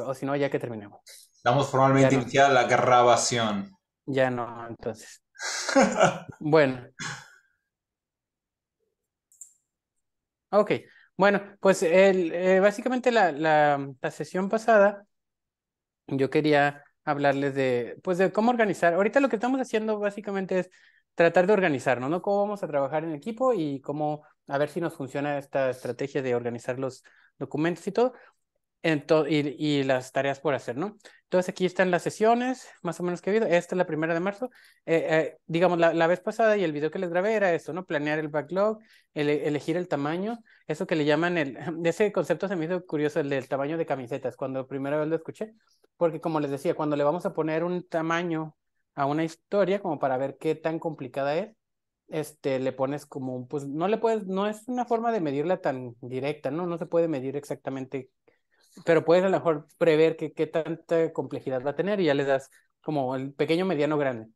o si no, ya que terminemos. Damos formalmente iniciada la grabación. Ya no, entonces. bueno. Ok. Bueno, pues el, eh, básicamente la, la, sesión pasada yo quería hablarles de, pues de cómo organizar. Ahorita lo que estamos haciendo básicamente es tratar de organizarnos, ¿no? Cómo vamos a trabajar en equipo y cómo, a ver si nos funciona esta estrategia de organizar los documentos y todo y, y, las tareas por hacer, ¿no? Entonces aquí están las sesiones, más o menos que ha habido. Esta es la primera de marzo. Eh, eh, digamos, la, la, vez pasada y el video que les grabé era esto, ¿no? Planear el backlog, elegir el tamaño, eso que le llaman el... Ese concepto se me hizo curioso, el del tamaño de camisetas, cuando primera vez lo escuché, porque como les decía, cuando le vamos a poner un tamaño a una historia, como para ver qué tan complicada es, este, le pones como un, pues no le puedes, no es una forma de medirla tan directa, ¿no? No se puede medir exactamente pero puedes a lo mejor prever qué tanta complejidad va a tener y ya les das como el pequeño, mediano, grande.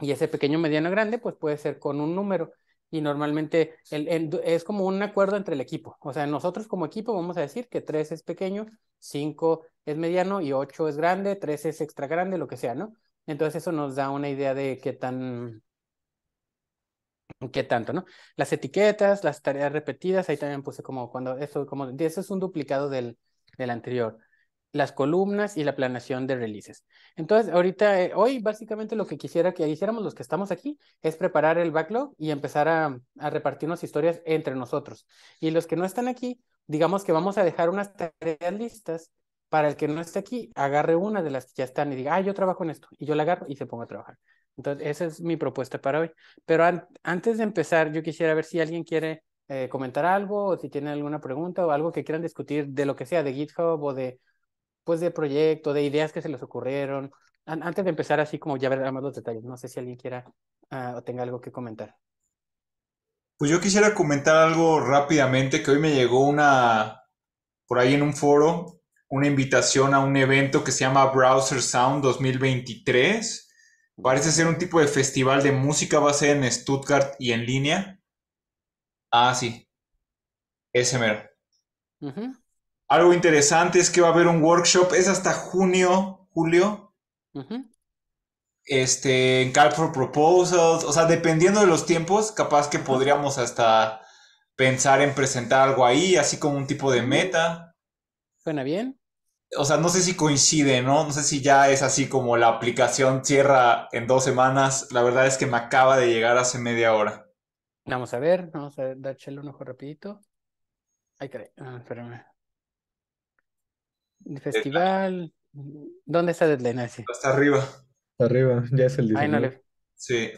Y ese pequeño, mediano, grande, pues puede ser con un número. Y normalmente el, es como un acuerdo entre el equipo. O sea, nosotros como equipo vamos a decir que 3 es pequeño, 5 es mediano y 8 es grande, 3 es extra grande, lo que sea, ¿no? Entonces eso nos da una idea de qué tan, qué tanto, ¿no? Las etiquetas, las tareas repetidas, ahí también puse como cuando eso, como, eso es un duplicado del, del anterior, las columnas y la planación de releases. Entonces, ahorita, eh, hoy básicamente lo que quisiera que hiciéramos los que estamos aquí es preparar el backlog y empezar a, a repartirnos historias entre nosotros. Y los que no están aquí, digamos que vamos a dejar unas tareas listas para el que no esté aquí, agarre una de las que ya están y diga, ah, yo trabajo en esto, y yo la agarro y se ponga a trabajar. Entonces, esa es mi propuesta para hoy. Pero antes de empezar, yo quisiera ver si alguien quiere eh, comentar algo o si tienen alguna pregunta o algo que quieran discutir de lo que sea, de GitHub o de, pues, de proyecto, de ideas que se les ocurrieron. antes de empezar, así como ya veremos más los detalles, no sé si alguien quiera ah, o tenga algo que comentar. Pues yo quisiera comentar algo rápidamente, que hoy me llegó una, por ahí en un foro, una invitación a un evento que se llama Browser Sound 2023. Parece ser un tipo de festival de música, va a ser en Stuttgart y en línea. Ah, sí. Ese mero. Algo interesante es que va a haber un workshop, es hasta junio, julio. Este, en Call for Proposals, o sea, dependiendo de los tiempos, capaz que podríamos hasta pensar en presentar algo ahí, así como un tipo de meta. Suena bien. O sea, no sé si coincide, ¿no? No sé si ya es así como la aplicación cierra en dos semanas. La verdad es que me acaba de llegar hace media hora. Vamos a ver, vamos a darle un ojo rapidito. Ay, caray, ah, espérame. Festival. ¿Dónde está Deadline? Está arriba. arriba, ya es el 19. Sí.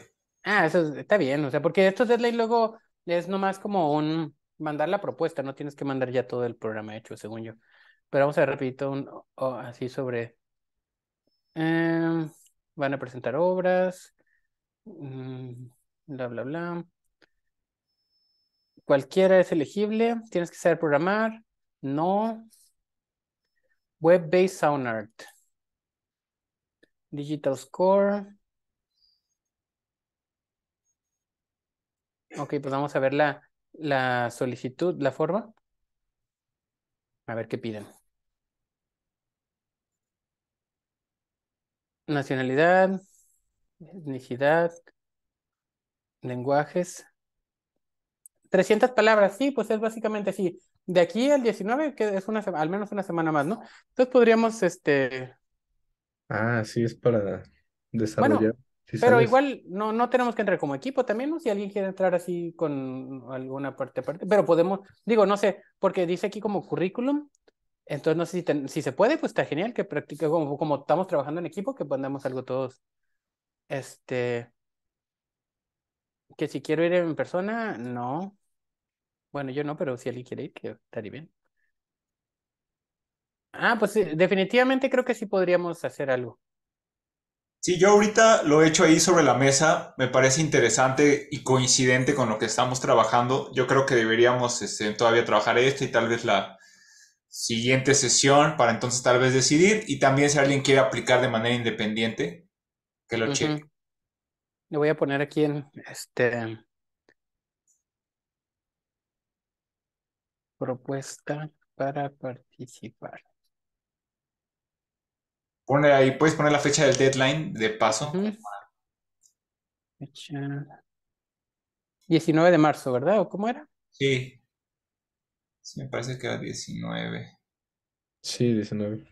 Ah, eso está bien, o sea, porque estos Deadline luego es nomás como un mandar la propuesta, no tienes que mandar ya todo el programa hecho, según yo. Pero vamos a ver rapidito un, así sobre... Em, van a presentar obras, mm, bla, bla, bla cualquiera es elegible, tienes que saber programar, no. Web-based sound art, Digital Score. Ok, pues vamos a ver la solicitud, la forma. A ver qué piden. Nacionalidad, etnicidad, lenguajes. 300 palabras, sí, pues es básicamente así. De aquí al 19, que es una al menos una semana más, ¿no? Entonces podríamos, este... Ah, sí, es para desarrollar. pero igual no, no tenemos que entrar como equipo también, ¿no? Si alguien quiere entrar así con alguna parte pero podemos, digo, no sé, porque dice aquí como currículum, entonces no sé si, si se puede, pues está genial que practique, como, como estamos trabajando en equipo, que pongamos algo todos. Este, que si quiero ir en persona, no. Bueno, yo no, pero si alguien quiere ir, que estaría bien. Ah, pues definitivamente creo que sí podríamos hacer algo. Sí, yo ahorita lo he hecho ahí sobre la mesa, me parece interesante y coincidente con lo que estamos trabajando. Yo creo que deberíamos este, todavía trabajar esto y tal vez la siguiente sesión para entonces tal vez decidir y también si alguien quiere aplicar de manera independiente, que lo cheque. Lo voy a poner aquí en este propuesta para participar. Pone ahí, puedes poner la fecha del deadline de paso. Fecha 19 de marzo, ¿verdad? ¿O cómo era? Sí. me parece que era 19. Sí, 19.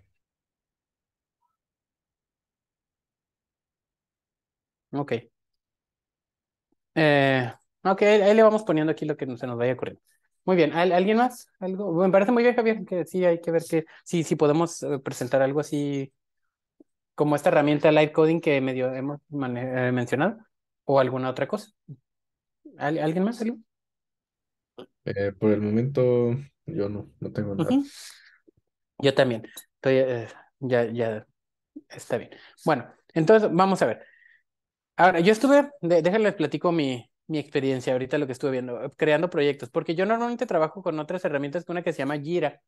Ok. Eh, ok, ahí le vamos poniendo aquí lo que se nos vaya ocurriendo. Muy bien, ¿alguien más? ¿Algo? Me parece muy bien, Javier, que sí hay que ver que sí, sí podemos eh, presentar algo así como esta herramienta live coding que medio hemos eh, mencionado o alguna otra cosa. ¿Alguien más? Eh, por el momento yo no, no tengo nada. Yo también. Estoy, ya, ya está bien. Bueno, entonces vamos a ver. Ahora, yo estuve, déjenme déjenles platico mi, mi experiencia ahorita lo que estuve viendo, eh, creando proyectos, porque yo normalmente trabajo con otras herramientas que una que se llama Jira,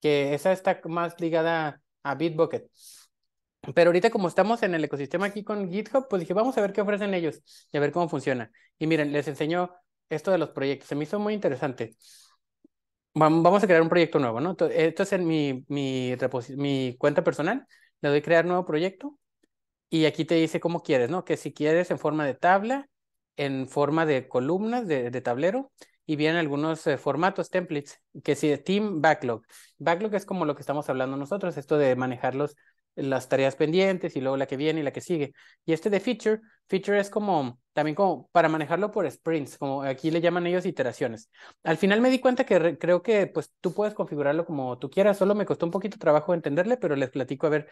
que esa está más ligada a Bitbucket. Pero ahorita como estamos en el ecosistema aquí con GitHub, pues dije, vamos a ver qué ofrecen ellos y a ver cómo funciona. Y miren, les enseño esto de los proyectos, se me hizo muy interesante. Vamos a crear un proyecto nuevo, ¿no? Eh, esto es en mi, mi, mi cuenta personal, le doy crear nuevo proyecto y aquí te dice cómo quieres, ¿no? Que si quieres en forma de tabla, en forma de columnas de, tablero y bien algunos eh, formatos, templates, que si Team Backlog. Backlog es como lo que estamos hablando nosotros, esto de manejar las tareas pendientes y luego la que viene y la que sigue. Y este de Feature, Feature es como también como para manejarlo por sprints, como aquí le llaman ellos iteraciones. Al final me di cuenta que creo que pues tú puedes configurarlo como tú quieras, solo me costó un poquito trabajo entenderle, pero les platico a ver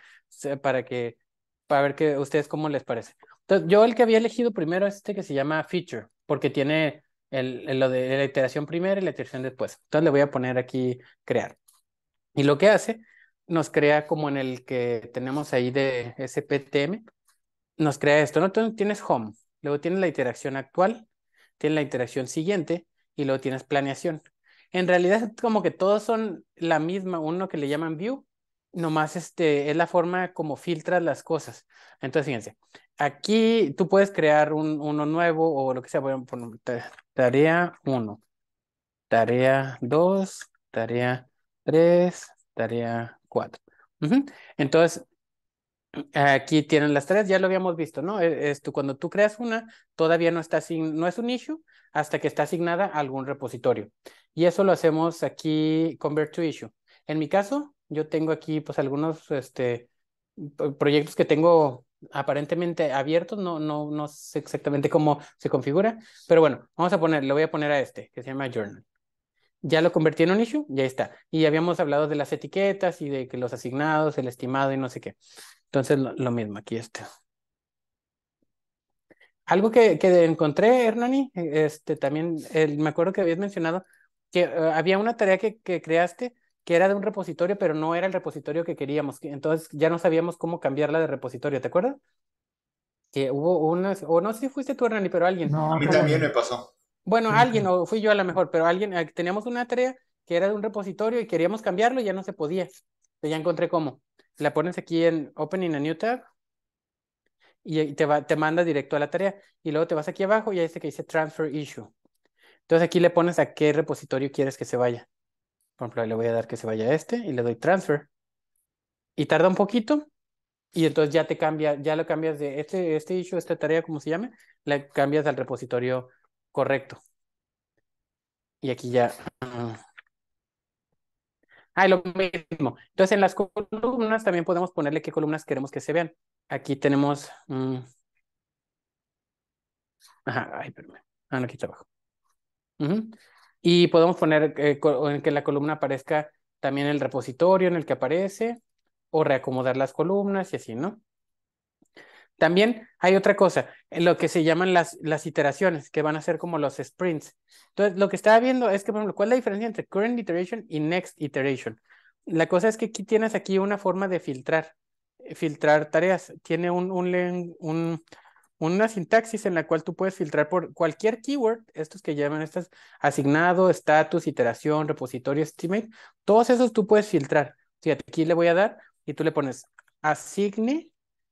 para que para ver qué ustedes cómo les parece. Entonces, yo el que había elegido primero es este que se llama Feature, porque tiene el, lo de la iteración primero y la iteración después. Entonces le voy a poner aquí crear. Y lo que hace, nos crea como en el que tenemos ahí de SPTM, nos crea esto, ¿no? tienes home, luego tienes la iteración actual, tienes la iteración siguiente y luego tienes planeación. En realidad como que todos son la misma, uno que le llaman view nomás este, es la forma como filtras las cosas. Entonces, fíjense, aquí tú puedes crear un, uno nuevo o lo que sea, voy a poner tarea 1, tarea 2, tarea 3, tarea 4. Entonces, aquí tienen las tres ya lo habíamos visto, ¿no? E, cuando tú creas una, todavía no, está no es un issue hasta que está asignada a algún repositorio. Y eso lo hacemos aquí, convert to issue. En mi caso, yo tengo aquí pues algunos este, proyectos que tengo aparentemente abiertos, no, no, no sé exactamente cómo se configura, pero bueno, vamos a poner, le voy a poner a este, que se llama Journal. Ya lo convertí en un issue, ya está. Y habíamos hablado de las etiquetas y de que los asignados, el estimado y no sé qué. Entonces, lo, mismo, aquí está. Algo que, que encontré, Hernani, e-, este, también el, me acuerdo que habías mencionado que eh, había una tarea que, que creaste que era de un repositorio, pero no era el repositorio que queríamos. Entonces ya no sabíamos cómo cambiarla de repositorio, ¿te acuerdas? Que hubo una. o no sé si fuiste tú, Hernani, pero alguien. No, a mí también me pasó. Bueno, alguien, o fui yo a lo mejor, pero alguien, eh, teníamos una tarea que era de un repositorio y queríamos cambiarlo y ya no se podía. Ya encontré cómo. La pones aquí en Opening a New Tab y te, te manda directo a la tarea. Y luego te vas aquí abajo y ahí dice que dice Transfer Issue. Entonces aquí le pones a qué repositorio quieres que se vaya. Por ejemplo, le voy a dar que se vaya este y le doy transfer. Y tarda un poquito y entonces ya te cambia, ya lo cambias de este, este issue, esta tarea, como se llame, la cambias al repositorio correcto. Y aquí ya... Mm. Ah, lo mismo. Entonces, en las columnas también podemos ponerle qué columnas queremos que se vean. Aquí tenemos... Mm. Ajá, ay, perdón. Ah, aquí está abajo. Y podemos poner en que la columna aparezca también el repositorio en el que aparece o reacomodar las columnas y así, ¿no? También hay otra cosa, lo que se llaman las, las iteraciones, que van a ser como los sprints. Entonces, lo que estaba viendo es que, por ejemplo, ¿cuál es la diferencia entre current iteration y next iteration? La cosa es que aquí tienes aquí una forma de filtrar, filtrar tareas. Tiene un, un, un una sintaxis en la cual tú puedes filtrar por cualquier keyword, estos que llaman estas, asignado, status, iteración, repositorio, estimate, todos esos tú puedes filtrar. Fíjate, aquí le voy a dar y tú le pones asigne,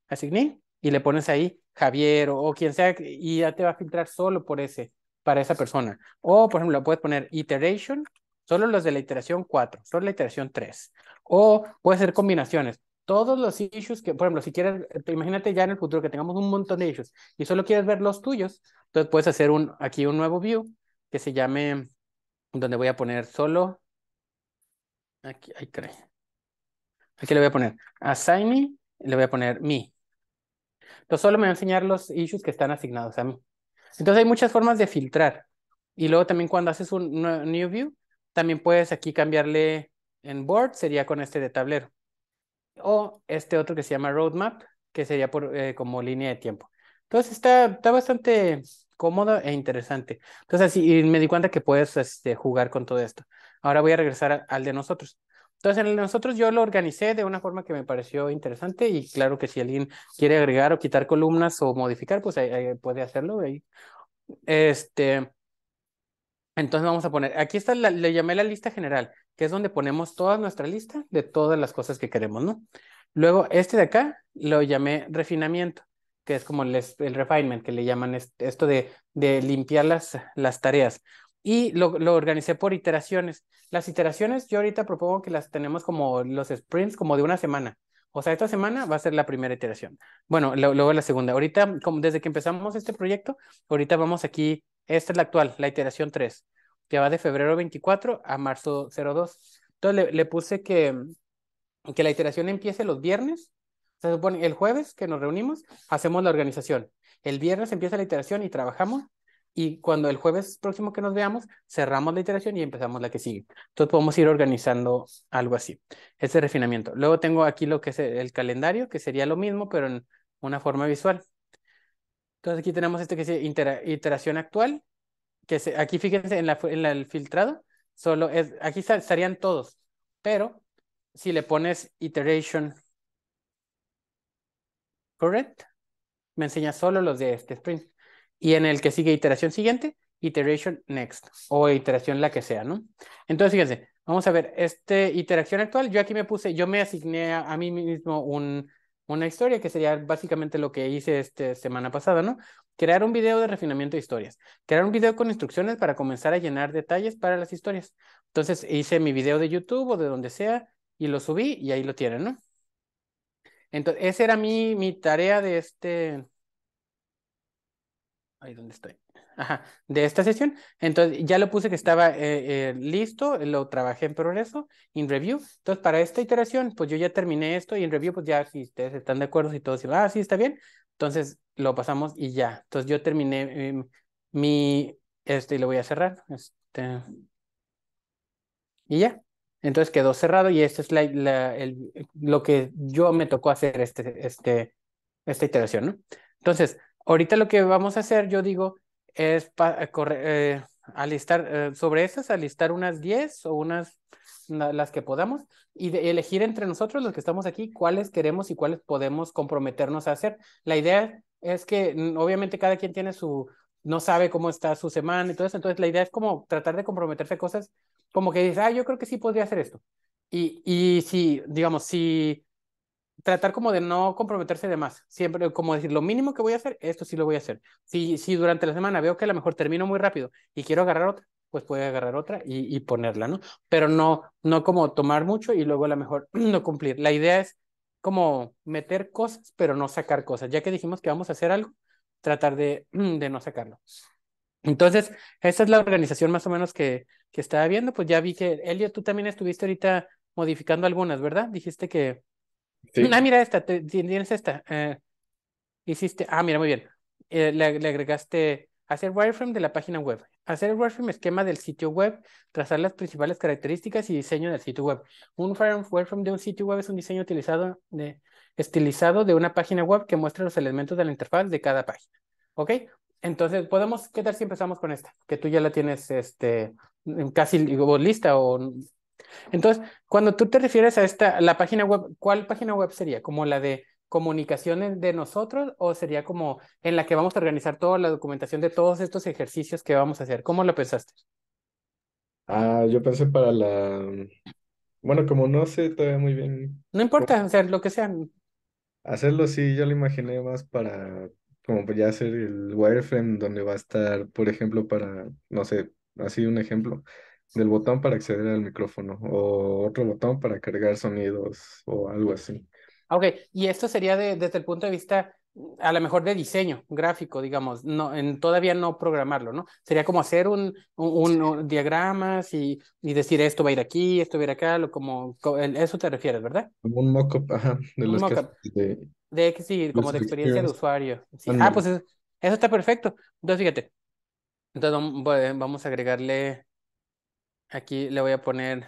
asigne, y le pones ahí Javier o, quien sea, y ya te va a filtrar solo por ese, para esa persona. O, por ejemplo, puedes poner iteration, solo los de la iteración 4, solo la iteración 3. O puede hacer combinaciones todos los issues que, por ejemplo, si quieres, eh, imagínate ya en el futuro que tengamos un montón de issues y solo quieres ver los tuyos, entonces puedes hacer un, aquí un nuevo view que se llame, donde voy a poner solo, aquí, ahí Aquí le voy a poner assign me, le voy a poner me. Entonces solo me va a enseñar los issues que están asignados a mí. Entonces hay muchas formas de filtrar. Y luego también cuando haces un new view, también puedes aquí cambiarle en board, sería con este de tablero o este otro que se llama roadmap, que sería eh, como línea de tiempo. Entonces está, bastante cómodo e interesante. Entonces así me di cuenta que puedes este, jugar con todo esto. Ahora voy a regresar al de nosotros. Entonces, en el de nosotros yo lo organicé de una forma que me pareció interesante y claro que si alguien quiere agregar o quitar columnas o modificar, pues puede hacerlo. Ahí. Este, entonces vamos a poner, aquí está, le llamé la lista general que es donde ponemos toda nuestra lista de todas las cosas que queremos, ¿no? Luego, este de acá lo llamé refinamiento, que es como el, refinement, que le llaman esto de, limpiar las, tareas. Y lo, organicé por iteraciones. Las iteraciones yo ahorita propongo que las tenemos como los sprints, como de una semana. O sea, esta semana va a ser la primera iteración. Bueno, luego la segunda. Ahorita, como desde que empezamos este proyecto, ahorita vamos aquí, esta es la actual, la iteración 3 que va de febrero 24 a marzo 02. Entonces le, puse que, mm, que la iteración empiece los viernes. Se supone el jueves que nos reunimos, hacemos la organización. El viernes empieza la iteración y trabajamos. Y cuando el jueves próximo que nos veamos, cerramos la iteración y empezamos la que sigue. Entonces podemos ir organizando algo así. Ese refinamiento. Luego tengo aquí lo que es el calendario, que sería lo mismo, pero en una forma visual. Entonces aquí tenemos este que es iteración actual, que aquí fíjense en, el filtrado, solo es, aquí estarían todos, pero si le pones iteration correct, me enseña solo los de este sprint. Y en el que sigue iteración siguiente, iteration next o iteración la que sea, ¿no? Entonces, fíjense, vamos a ver, este iteración actual, yo aquí me puse, yo me asigné a, mí mismo un, una historia que sería básicamente lo que hice esta semana pasada, ¿no? Crear un video de refinamiento de historias. Crear un video con instrucciones para comenzar a llenar detalles para las historias. Entonces hice mi video de YouTube o de donde sea y lo subí y ahí lo tienen, ¿no? Entonces, esa era mi, mi tarea de este... Ahí donde estoy. Ajá, de esta sesión. Entonces, ya lo puse que estaba eh, eh, listo, lo trabajé en progreso, en review. Entonces, para esta iteración, pues yo ya terminé esto y en review, pues ya si ustedes están de acuerdo, y todo, dicen, ah, sí, está bien. Entonces, lo pasamos y ya. Entonces yo terminé em, mi, este, y lo voy a cerrar. Este, y ya. Entonces quedó cerrado y esto es la, el, lo que yo me tocó hacer este, este, esta iteración, ¿no? Entonces, ahorita lo que vamos a hacer, yo digo, es para eh, alistar, eh, sobre esas, alistar unas 10 o unas, las que podamos, y elegir entre nosotros, los que estamos aquí, cuáles queremos y cuáles podemos comprometernos a hacer. La idea es que mm, obviamente cada quien tiene su, no sabe cómo está su semana y todo eso, entonces la idea es como tratar de comprometerse a cosas como que dices, ah, yo creo que sí podría hacer esto. Y, y si, digamos, si tratar como de no comprometerse de más, siempre como decir, lo mínimo que voy a hacer, esto sí lo voy a hacer. Si, si durante la semana veo que a lo mejor termino muy rápido y quiero agarrar otra, pues puede agarrar otra y, ponerla, ¿no? Pero no, no como tomar mucho y luego a lo mejor no cumplir. La idea es como meter cosas, pero no sacar cosas. Ya que dijimos que vamos a hacer algo, tratar de, de no sacarlo. Entonces, esa es la organización más o menos que, que estaba viendo. Pues ya vi que, Elio, tú también estuviste ahorita modificando algunas, ¿verdad? Dijiste que... Mm, ah, mira esta, tienes esta. Eh, hiciste, ah, mira, muy bien. Eh, le, agregaste Hacer wireframe de la página web. Hacer wireframe esquema del sitio web, trazar las principales características y diseño del sitio web. Un wireframe de un sitio web es un diseño utilizado estilizado de una página web que muestra los elementos de la interfaz de cada página. ¿Ok? Entonces, podemos, ¿qué tal si empezamos con esta? Que tú ya la tienes este, casi lista o... Entonces, cuando tú te refieres a esta, la página web, ¿cuál página web sería? ¿Como la de comunicaciones de nosotros o sería como en la que vamos a organizar toda la documentación de todos estos ejercicios que vamos a hacer? ¿Cómo lo pensaste? Ah, yo pensé para la... Bueno, como no sé todavía muy bien. No importa, o sea, lo que sea. Hacerlo sí, yo lo imaginé más para como ya hacer el wireframe donde va a estar, por ejemplo, para, no sé, así un ejemplo, del botón para acceder al micrófono o otro botón para cargar sonidos o algo así. Ok, y esto sería de, desde el punto de vista a lo mejor de diseño gráfico, digamos, no, en, todavía no programarlo, ¿no? Sería como hacer un, un, diagramas y, decir esto va a ir aquí, esto va a ir acá, lo, como, eso te refieres, ¿verdad? Como un mock-up, ajá, de los De, de, sí, como de experiencia de usuario. Ah, pues eso, eso, está perfecto. Entonces, fíjate, entonces vamos a agregarle, aquí le voy a poner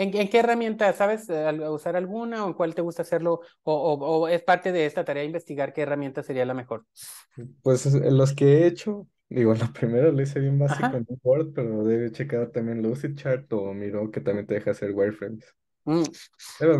¿En, qué herramienta sabes eh, usar alguna o en cuál te gusta hacerlo? O, es parte de esta tarea investigar qué herramienta sería la mejor? Pues eh, los que he hecho, digo, la primera lo hice bien básico en Word, pero debe checar también Lucidchart o Miro, que también te deja hacer wireframes. Mm.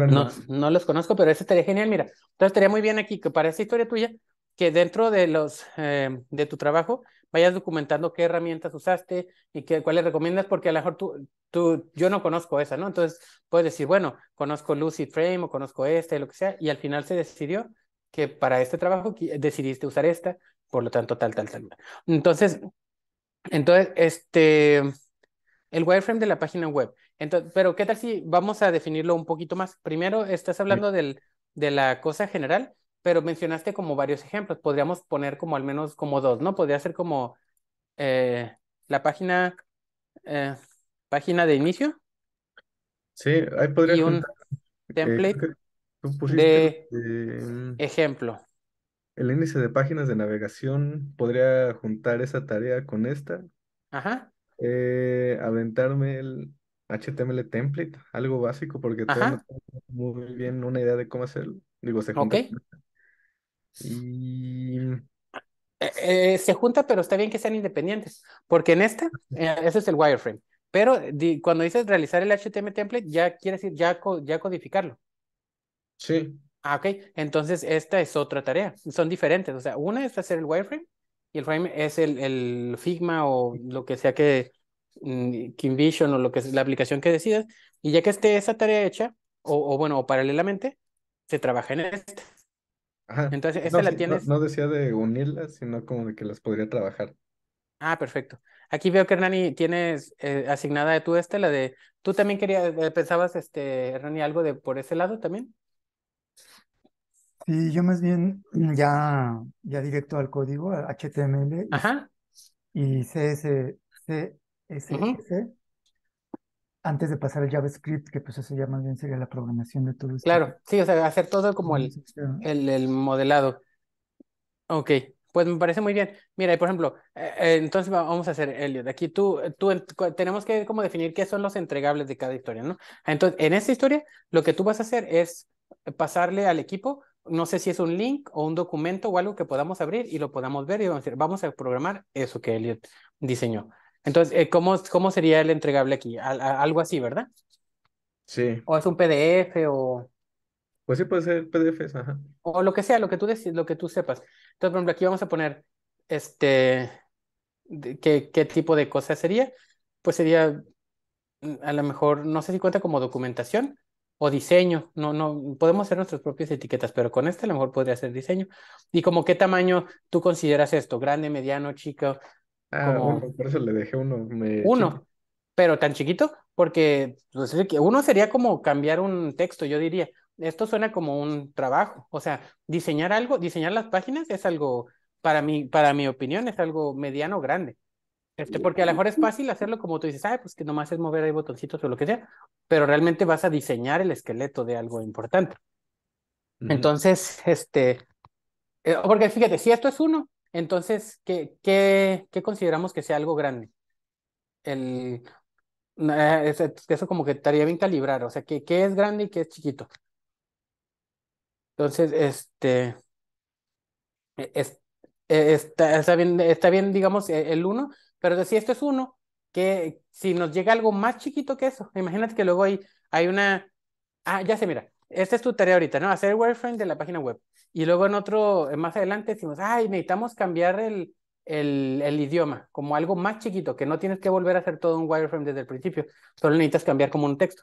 no, no los conozco, pero eso estaría genial. Mira, entonces estaría muy bien aquí que para esa historia tuya, que dentro de los eh, de tu trabajo vayas documentando qué herramientas usaste y qué, cuáles recomiendas, porque a lo mejor tú, tú, yo no conozco esa, ¿no? Entonces puedes decir, bueno, conozco Lucid Frame o conozco esta y lo que sea, y al final se decidió que para este trabajo decidiste usar esta, por lo tanto, tal, tal, tal. Entonces, entonces, este, el wireframe de la página web. Entonces, pero ¿qué tal si vamos a definirlo un poquito más? Primero, estás hablando del, de la cosa general, pero mencionaste como varios ejemplos, podríamos poner como al menos como dos, ¿no? Podría ser como eh, la página, eh, página de inicio. Sí, ahí podría y un template de ejemplo. El índice de páginas de navegación podría juntar esa tarea con esta. Ajá. Eh, aventarme el HTML template, algo básico, porque tengo muy bien una idea de cómo hacerlo. Digo, se Okay. Eh, eh, se junta, pero está bien que sean independientes, porque en esta, eh, ese es el wireframe. Pero cuando dices realizar el HTML template, ya quiere decir ya, ya codificarlo. Sí. Ah, ok. Entonces, esta es otra tarea. Son diferentes. O sea, una es hacer el wireframe y el frame es el, el Figma o lo que sea que, mm, que o lo que es la aplicación que decidas. Y ya que esté esa tarea hecha, o, bueno, o paralelamente, se trabaja en esta. Entonces, esta la tienes. No, decía de unirlas, sino como de que las podría trabajar. Ah, perfecto. Aquí veo que Hernani tienes eh, asignada de tú esta, la de. ¿Tú también querías, eh, pensabas, este, Hernani, algo de por ese lado también? Sí, yo más bien ya, ya directo al código, HTML Ajá. y CSS antes de pasar al JavaScript, que pues eso ya más bien sería la programación de todo esto. Claro, sí, o sea, hacer todo como el, el, modelado. Ok, pues me parece muy bien. Mira, por ejemplo, eh, eh, entonces vamos a hacer, Elliot, aquí tú, eh, tú tenemos que como definir qué son los entregables de cada historia, ¿no? Entonces, en esta historia, lo que tú vas a hacer es pasarle al equipo, no sé si es un link o un documento o algo que podamos abrir y lo podamos ver y vamos a decir, vamos a programar eso que Elliot diseñó. Entonces, eh, ¿cómo, ¿cómo sería el entregable aquí? algo así, ¿verdad? Sí. O es un PDF o... Pues sí, puede ser PDFs, ajá. O lo que sea, lo que tú lo que tú sepas. Entonces, por ejemplo, aquí vamos a poner, este, ¿qué, qué tipo de cosa sería? Pues sería, mm, a lo mejor, no sé si cuenta como documentación o diseño. No, no, podemos hacer nuestras propias etiquetas, pero con este a lo mejor podría ser diseño. Y como qué tamaño tú consideras esto, grande, mediano, chico, Ah, por eso le dejé uno. Uno, pero tan chiquito, porque pues, uno sería como cambiar un texto, yo diría. Esto suena como un trabajo, o sea, diseñar algo, diseñar las páginas es algo, para mi, para mi opinión, es algo mediano grande. Este, porque a lo mejor es fácil hacerlo como tú dices, ah, pues que nomás es mover ahí botoncitos o lo que sea, pero realmente vas a diseñar el esqueleto de algo importante. Entonces, este, eh, porque fíjate, si esto es uno, entonces, ¿qué, qué, qué consideramos que sea algo grande? El, eh, eso, como que estaría bien calibrar, o sea, ¿qué, qué es grande y qué es chiquito? Entonces, este, e, e, está, bien, está bien, digamos, e, el 1, pero si esto es uno que si nos llega algo más chiquito que eso, imagínate que luego hay, hay una, ah, ya sé, mira, esta es tu tarea ahorita, ¿no? Hacer wireframe de la página web. Y luego en otro, más adelante decimos, ay, necesitamos cambiar el, el, idioma como algo más chiquito, que no tienes que volver a hacer todo un wireframe desde el principio, solo necesitas cambiar como un texto.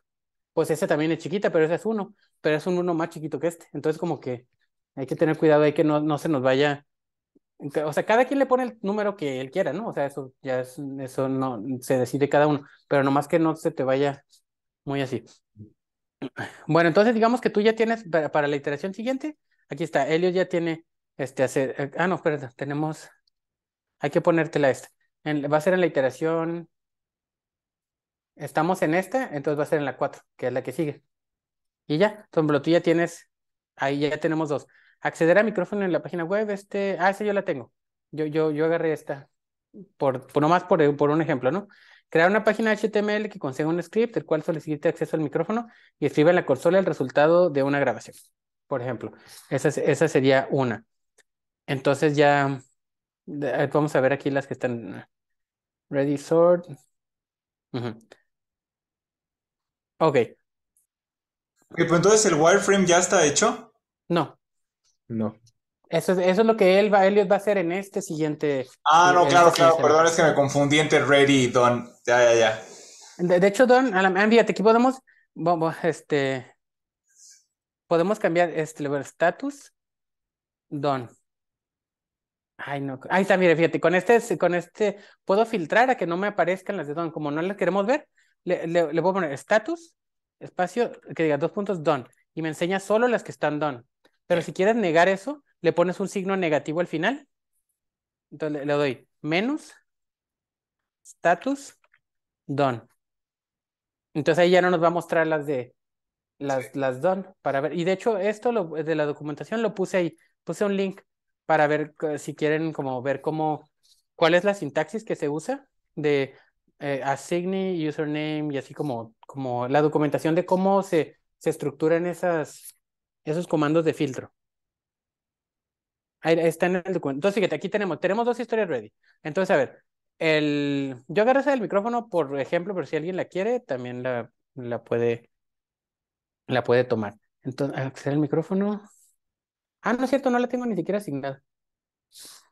Pues ese también es chiquita, pero ese es uno, pero es un uno más chiquito que este. Entonces como que hay que tener cuidado de que no, no se nos vaya. O sea, cada quien le pone el número que él quiera, ¿no? O sea, eso ya es, eso no se decide cada uno, pero nomás que no se te vaya muy así. Bueno, entonces digamos que tú ya tienes para la iteración siguiente, Aquí está, Helios ya tiene, este, hace, eh, ah, no, perdón, tenemos, hay que ponértela esta. va a ser en la iteración, estamos en esta, entonces va a ser en la 4, que es la que sigue. Y ya, entonces tú ya tienes, ahí ya tenemos dos. Acceder a micrófono en la página web, este, ah, esa yo la tengo. Yo, yo, yo agarré esta, por, por nomás por, eh, por un ejemplo, ¿no? Crear una página HTML que consiga un script, el cual solicite acceso al micrófono y escriba en la consola el resultado de una grabación por ejemplo. Esa, esa sería una. Entonces ya vamos a ver aquí las que están. Ready, sort. Ok. Ok. okay pues entonces el wireframe ya está hecho. No. No. Eso es, eso es lo que él va, Elliot va a hacer en este siguiente. Ah, no, eh, claro, este claro, perdón, es que me confundí entre Ready y Don. Ya, ya, ya. De, hecho, Don, envíate aquí podemos, vamos, este, podemos cambiar este status don. Ay, no. Ahí está, mire, fíjate, con este, con este puedo filtrar a que no me aparezcan las de don. Como no las queremos ver, le, le, a puedo poner status, espacio, que diga dos puntos, don. Y me enseña solo las que están don. Pero si quieres negar eso, le pones un signo negativo al final. Entonces le doy menos status don. Entonces ahí ya no nos va a mostrar las de las, las dan para ver. Y de hecho, esto lo, de la documentación lo puse ahí, puse un link para ver si quieren como ver cómo, cuál es la sintaxis que se usa de eh, username y así como, como la documentación de cómo se, se estructuran esas, esos comandos de filtro. Ahí está en el documento. Entonces, aquí tenemos, tenemos dos historias ready. Entonces, a ver, el, yo agarré el micrófono, por ejemplo, pero si alguien la quiere, también la, la puede la puede tomar. Entonces, acceder al micrófono. Ah, no es cierto, no la tengo ni siquiera asignada.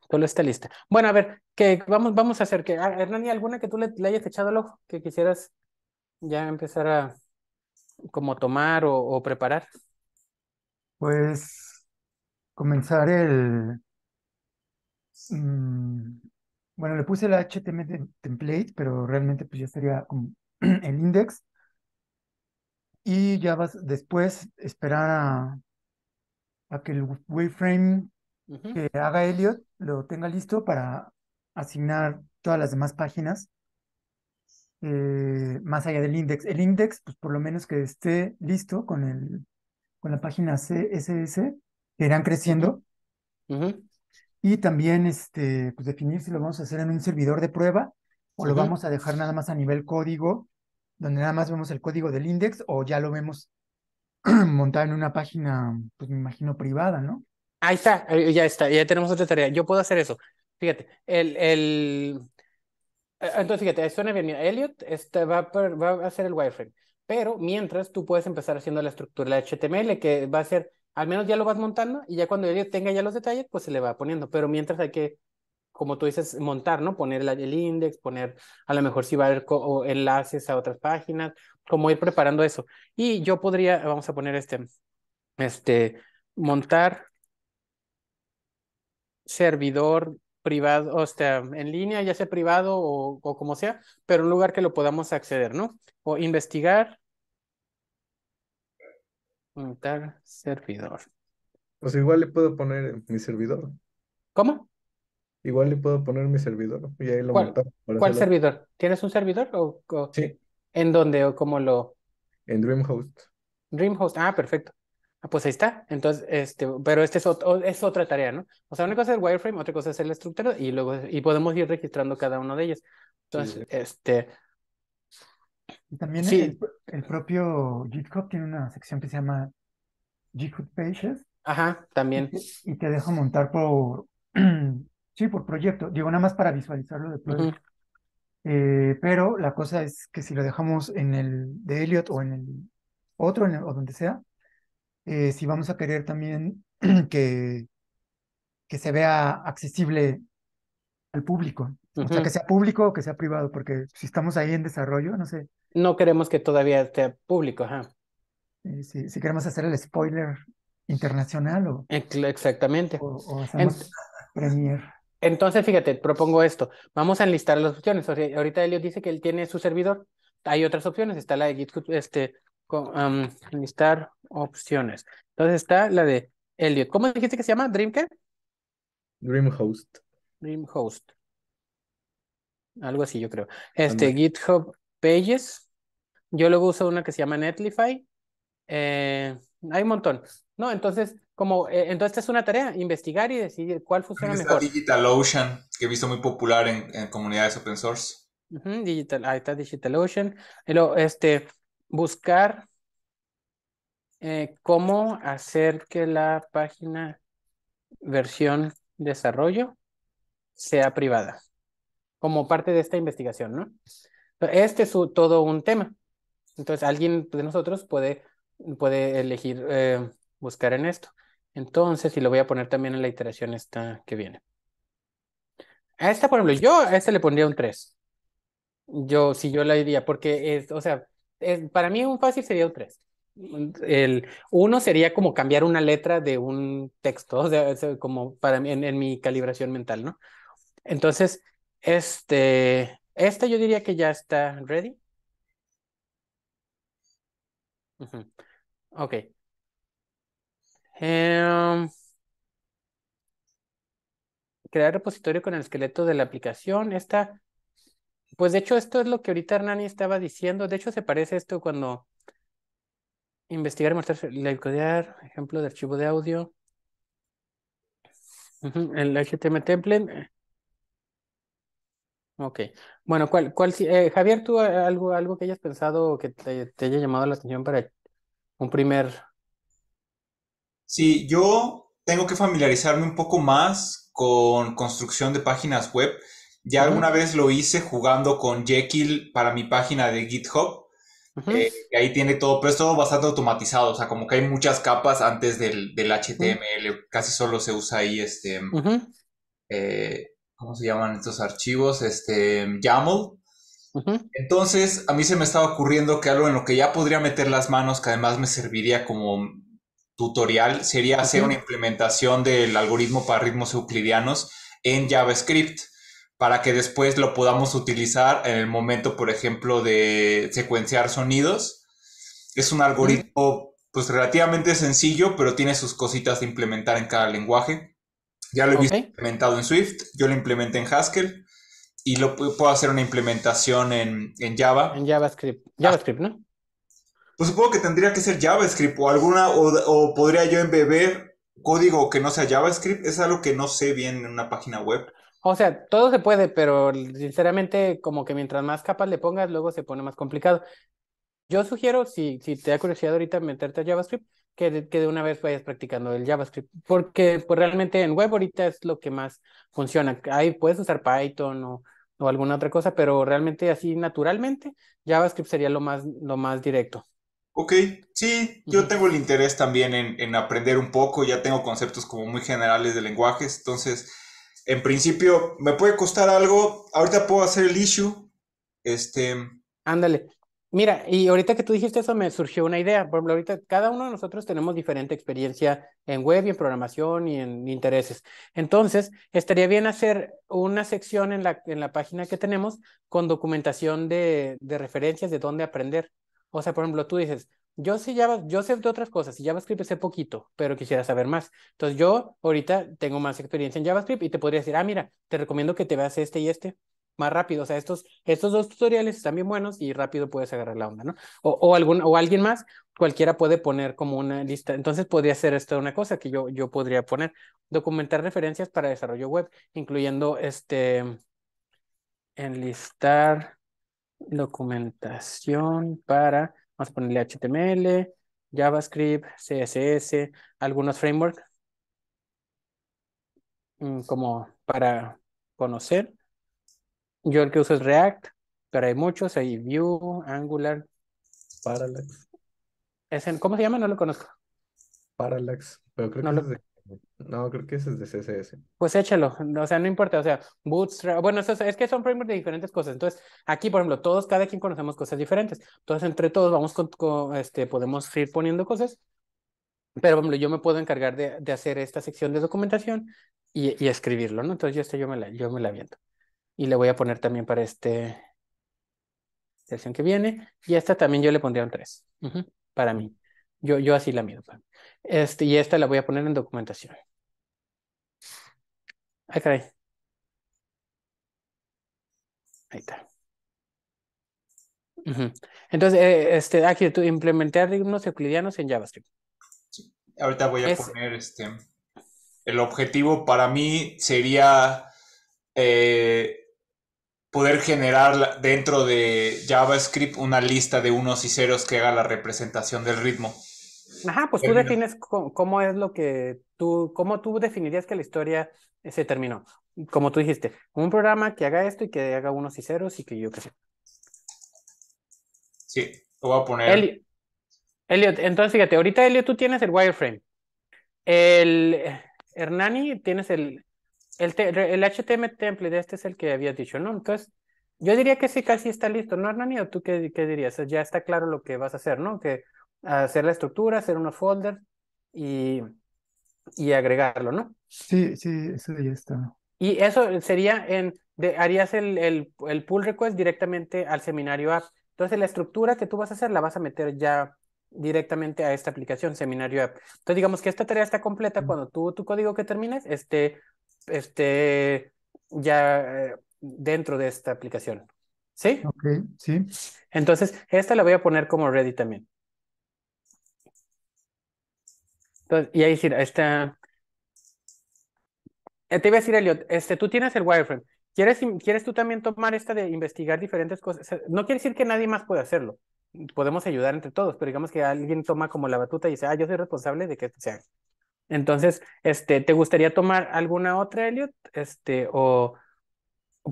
Solo está lista. Bueno, a ver, que vamos, vamos a hacer que ah, Hernani, alguna que tú le, hayas echado el ojo, que quisieras ya empezar a como tomar o, preparar. Pues comenzar el mm, bueno, le puse el HTML template, pero realmente pues ya sería como el index y ya vas después esperar a, que el waveframe que haga Elliot lo tenga listo para asignar todas las demás páginas eh, más allá del index. El index, pues por lo menos que esté listo con, el, con la página CSS, que irán creciendo. Y también este, pues definir si lo vamos a hacer en un servidor de prueba o lo vamos a dejar nada más a nivel código donde nada más vemos el código del index o ya lo vemos montado en una página, pues me imagino privada, ¿no? Ahí está, ya está, ya tenemos otra tarea. Yo puedo hacer eso. Fíjate, el, el... Eh, entonces, fíjate, suena bien. Elliot este va, va a hacer el wireframe, pero mientras tú puedes empezar haciendo la estructura, la HTML, que va a ser, al menos ya lo vas montando y ya cuando Elliot tenga ya los detalles, pues se le va poniendo, pero mientras hay que como tú dices, montar, ¿no? Poner el, el index, poner, a lo mejor si va a haber enlaces a otras páginas, como ir preparando eso. Y yo podría, vamos a poner este, este, montar servidor privado, o sea, en línea, ya sea privado o, o, como sea, pero un lugar que lo podamos acceder, ¿no? O investigar. Montar servidor. Pues igual le puedo poner mi servidor. ¿Cómo? Igual le puedo poner mi servidor y ahí lo montamos ¿cuál servidor? ¿Tienes un servidor? O, sí. ¿En dónde o cómo lo...? En DreamHost. DreamHost, ah, perfecto. Ah, pues ahí está. Entonces, este, pero este es, otra tarea, ¿no? O sea, una cosa es el wireframe, otra cosa es el estructura y luego y podemos ir registrando cada uno de ellos. Entonces, este... también sí. el, propio GitHub tiene una sección que se llama GitHub Pages. Ajá, también. Y y te dejo montar por Sí, por proyecto. Digo, nada más para visualizarlo de proyecto. Eh, pero la cosa es que si lo dejamos en el de Elliot o en el otro, o donde sea, eh, si vamos a querer también que, que se vea accesible al público. O sea, que sea público o que sea privado, porque si estamos ahí en desarrollo, no sé. No queremos que todavía esté público, eh, Si, queremos hacer el spoiler internacional o... Exactamente. O, premier. Entonces, fíjate, propongo esto. Vamos a enlistar las opciones. ahorita Elliot dice que él tiene su servidor. Hay otras opciones. Está la de GitHub, este, enlistar opciones. Entonces está la de Elliot. ¿Cómo dijiste que se llama? ¿Dream Dreamhost. Dreamhost. Algo así, yo creo. Este, GitHub Pages. Yo luego uso una que se llama Netlify. Eh, hay un montón. No, entonces como, esta eh, entonces es una tarea, investigar y decidir cuál funciona mejor. ocean que he visto muy popular en, comunidades open source. digital, ahí está DigitalOcean. Luego, este, buscar eh, cómo hacer que la página versión desarrollo sea privada, como parte de esta investigación, ¿no? Este es todo un tema. Entonces, alguien de nosotros puede, puede elegir eh, buscar en esto. Entonces, y lo voy a poner también en la iteración esta que viene. A esta, por ejemplo, yo a esta le pondría un 3. Yo, si yo la diría, porque es, o sea, para mí un fácil sería un 3. El 1 sería como cambiar una letra de un texto, o sea, como para mí, en, mi calibración mental, ¿no? Entonces, este, esta yo diría que ya está ready. Ok. Em, crear repositorio con el esqueleto de la aplicación. Esta, pues de hecho esto es lo que ahorita Hernani estaba diciendo. De hecho se parece esto cuando investigar y mostrar, codear, ejemplo de archivo de audio. el HTML template. Eh. Ok. Bueno, ¿cuál, cuál, eh, Javier, tú eh, algo, algo que hayas pensado que te haya llamado la atención para un primer Sí, yo tengo que familiarizarme un poco más con construcción de páginas web. Ya alguna vez lo hice jugando con Jekyll para mi página de GitHub. Eh, ahí tiene todo, pero es todo bastante automatizado, o sea, como que hay muchas capas antes del, HTML, casi solo se usa ahí este, eh, ¿cómo se llaman estos archivos? Este, YAML. Entonces, a mí se me estaba ocurriendo que algo en lo que ya podría meter las manos, que además me serviría como tutorial sería hacer una implementación del algoritmo para ritmos euclidianos en JavaScript para que después lo podamos utilizar en el momento, por ejemplo, de secuenciar sonidos. Es un algoritmo pues relativamente sencillo, pero tiene sus cositas de implementar en cada lenguaje. Ya lo he visto implementado en Swift, yo lo implementé en Haskell y lo puedo hacer una implementación en, en Java. En JavaScript, JavaScript, ¿no? Pues supongo que tendría que ser JavaScript o alguna, o, podría yo embeber código que no sea JavaScript. Es algo que no sé bien en una página web. O sea, todo se puede, pero sinceramente, como que mientras más capas le pongas, luego se pone más complicado. Yo sugiero, si, si te da curiosidad ahorita meterte a JavaScript, que de, que de una vez vayas practicando el JavaScript, porque pues, realmente en web ahorita es lo que más funciona. Ahí puedes usar Python o, o alguna otra cosa, pero realmente así naturalmente JavaScript sería lo más, lo más directo. Ok, sí, yo tengo el interés también en, aprender un poco, ya tengo conceptos como muy generales de lenguajes, entonces, en principio, me puede costar algo, ahorita puedo hacer el issue, este... Ándale, mira, y ahorita que tú dijiste eso me surgió una idea, por ejemplo, ahorita cada uno de nosotros tenemos diferente experiencia en web y en programación y en intereses, entonces, estaría bien hacer una sección en la, en la página que tenemos con documentación de referencias de dónde aprender. O sea, por ejemplo, tú dices, yo sé Java, yo sé de otras cosas, y JavaScript sé poquito, pero quisiera saber más. Entonces, yo ahorita tengo más experiencia en JavaScript y te podría decir, ah, mira, te recomiendo que te veas este y este más rápido. O sea, estos, estos dos tutoriales están bien buenos y rápido puedes agarrar la onda, ¿no? O, algún, o alguien más, cualquiera puede poner como una lista. Entonces podría ser esto una cosa que yo, yo podría poner. Documentar referencias para desarrollo web, incluyendo este, enlistar Documentación para, vamos a ponerle HTML, JavaScript, CSS, algunos frameworks mm, como para conocer. Yo el que uso es React, pero hay muchos, hay Vue, Angular. Parallax. ¿Cómo se llama? No lo conozco. Parallax, pero creo que no lo... No, creo que ese es de CSS. Pues échalo, o sea, no importa, o sea, Bootstrap, bueno, es, que son frameworks de diferentes cosas. Entonces, aquí, por ejemplo, todos, cada quien conocemos cosas diferentes. Entonces, entre todos vamos con, este, podemos ir poniendo cosas. Pero, por yo me puedo encargar de, de hacer esta sección de documentación y, y escribirlo, ¿no? Entonces, yo, este, yo, me la, yo me la viento. Y le voy a poner también para este sección que viene. Y esta también yo le pondría un 3, para mí. Yo, yo así la miro pues. Este, y esta la voy a poner en documentación. Ah, ahí está Ahí está. Entonces, eh, este, aquí ah, tú implementar ritmos euclidianos en JavaScript. Ahorita voy a poner este. El objetivo para mí sería eh, poder generar dentro de JavaScript una lista de unos y ceros que haga la representación del ritmo. Ajá, pues tú defines cómo, es lo que tú, cómo tú definirías que la historia se terminó. Como tú dijiste, un programa que haga esto y que haga unos y ceros y que yo qué sé. Sí, te voy a poner. Eli... Elliot, entonces fíjate, ahorita Elliot tú tienes el wireframe. El Hernani tienes el, el, el HTML template, este es el que habías dicho, ¿no? Entonces, yo diría que sí, casi está listo, ¿no, Hernani? ¿O tú qué, qué dirías? Ya está claro lo que vas a hacer, ¿no? Que hacer la estructura, hacer unos folder y, y agregarlo, ¿no? Sí, sí, eso ya está. Y eso sería en, de, harías el, el, pull request directamente al seminario app. Entonces la estructura que tú vas a hacer la vas a meter ya directamente a esta aplicación, seminario app. Entonces digamos que esta tarea está completa mm. cuando tú tu código que termines esté, esté ya eh, dentro de esta aplicación. ¿Sí? Ok, sí. Entonces, esta la voy a poner como ready también. y ahí decir, esta... Eh, te iba a decir, Elliot, este, tú tienes el wireframe. ¿Quieres, ¿Quieres tú también tomar esta de investigar diferentes cosas? no quiere decir que nadie más pueda hacerlo. Podemos ayudar entre todos, pero digamos que alguien toma como la batuta y dice, ah, yo soy responsable de que sea. Entonces, este, ¿te gustaría tomar alguna otra, Elliot? Este, o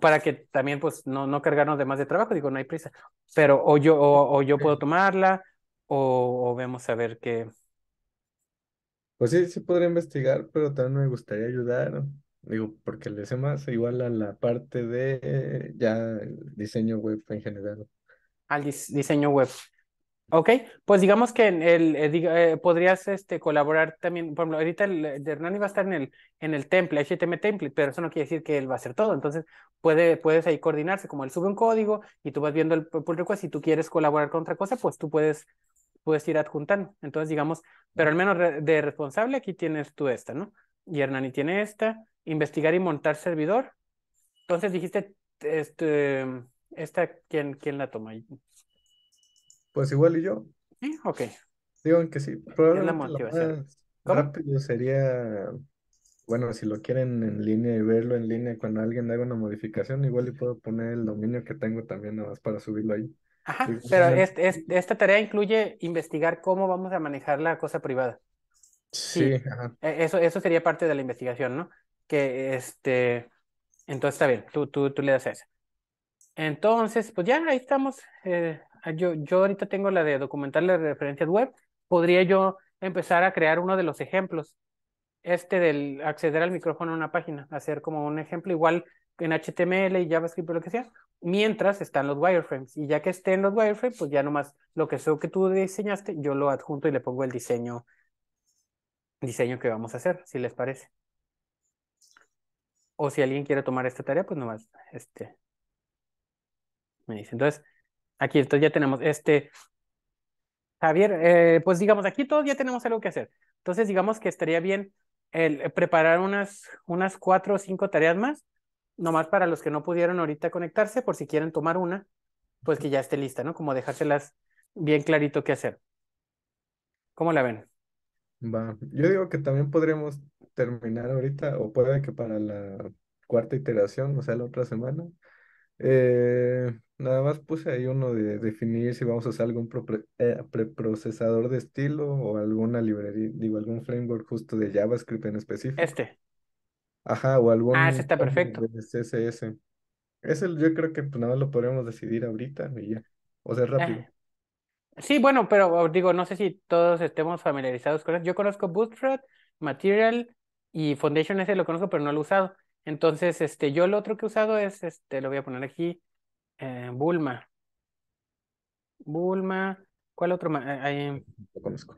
para que también, pues, no, no cargarnos de más de trabajo, digo, no hay prisa. Pero o yo, o, yo puedo tomarla, o, o vemos a ver qué, pues sí, sí podría investigar, pero también me gustaría ayudar, digo, porque le sé más igual a la parte de ya diseño web en general. Al diseño web. Ok, pues digamos que en el, eh, eh, podrías este, colaborar también, por ejemplo, ahorita el, iba de Hernani a estar en el, en el template, HTML template, pero eso no quiere decir que él va a hacer todo, entonces puede, puedes ahí coordinarse, como él sube un código y tú vas viendo el pull request, si tú quieres colaborar con otra cosa, pues tú puedes puedes ir adjuntando. Entonces, digamos, pero al menos de responsable aquí tienes tú esta, ¿no? Y Hernani tiene esta, investigar y montar servidor. Entonces dijiste, este, esta, ¿quién, la toma? Pues igual y yo. Sí, ok. Digo que sí, probablemente rápido sería, bueno, si lo quieren en línea y verlo en línea cuando alguien haga una modificación, igual y puedo poner el dominio que tengo también nada más para subirlo ahí. Ajá, pero este, esta tarea incluye investigar cómo vamos a manejar la cosa privada. Sí, ajá. E, eso, eso sería parte de la investigación, ¿no? Que este, entonces está bien, tú, tú, tú le das eso. Entonces, pues ya ahí estamos. Eh, yo, yo ahorita tengo la de documentar las referencias web. Podría yo empezar a crear uno de los ejemplos, este del acceder al micrófono a una página, hacer como un ejemplo. Igual en HTML y JavaScript o lo que sea, mientras están los wireframes. Y ya que estén los wireframes, pues ya nomás lo que sea que tú diseñaste, yo lo adjunto y le pongo el diseño, diseño que vamos a hacer, si les parece. O si alguien quiere tomar esta tarea, pues nomás este, me dice. Entonces, aquí ya tenemos este. Javier, eh, pues digamos, aquí todos ya tenemos algo que hacer. Entonces, digamos que estaría bien el, preparar unas, unas cuatro o cinco tareas más nomás para los que no pudieron ahorita conectarse, por si quieren tomar una, pues que ya esté lista, ¿no? Como dejárselas bien clarito qué hacer. ¿Cómo la ven? Va. Yo digo que también podríamos terminar ahorita, o puede que para la cuarta iteración, o sea, la otra semana. Eh, nada más puse ahí uno de definir si vamos a usar algún eh, preprocesador de estilo o alguna librería, digo, algún framework justo de JavaScript en específico. Este. Ajá, o algún. Ah, ese está perfecto. Ese, CSS. yo creo que pues, nada más lo podremos decidir ahorita ya. O sea, ah. rápido. Sí, bueno, pero digo, no sé si todos estemos familiarizados con eso. Yo conozco Bootstrap, Material y Foundation ese lo conozco, pero no lo he usado. Entonces, este, yo lo otro que he usado es, este, lo voy a poner aquí, eh, Bulma. Bulma, ¿cuál otro más? Ah, ah, eh. conozco.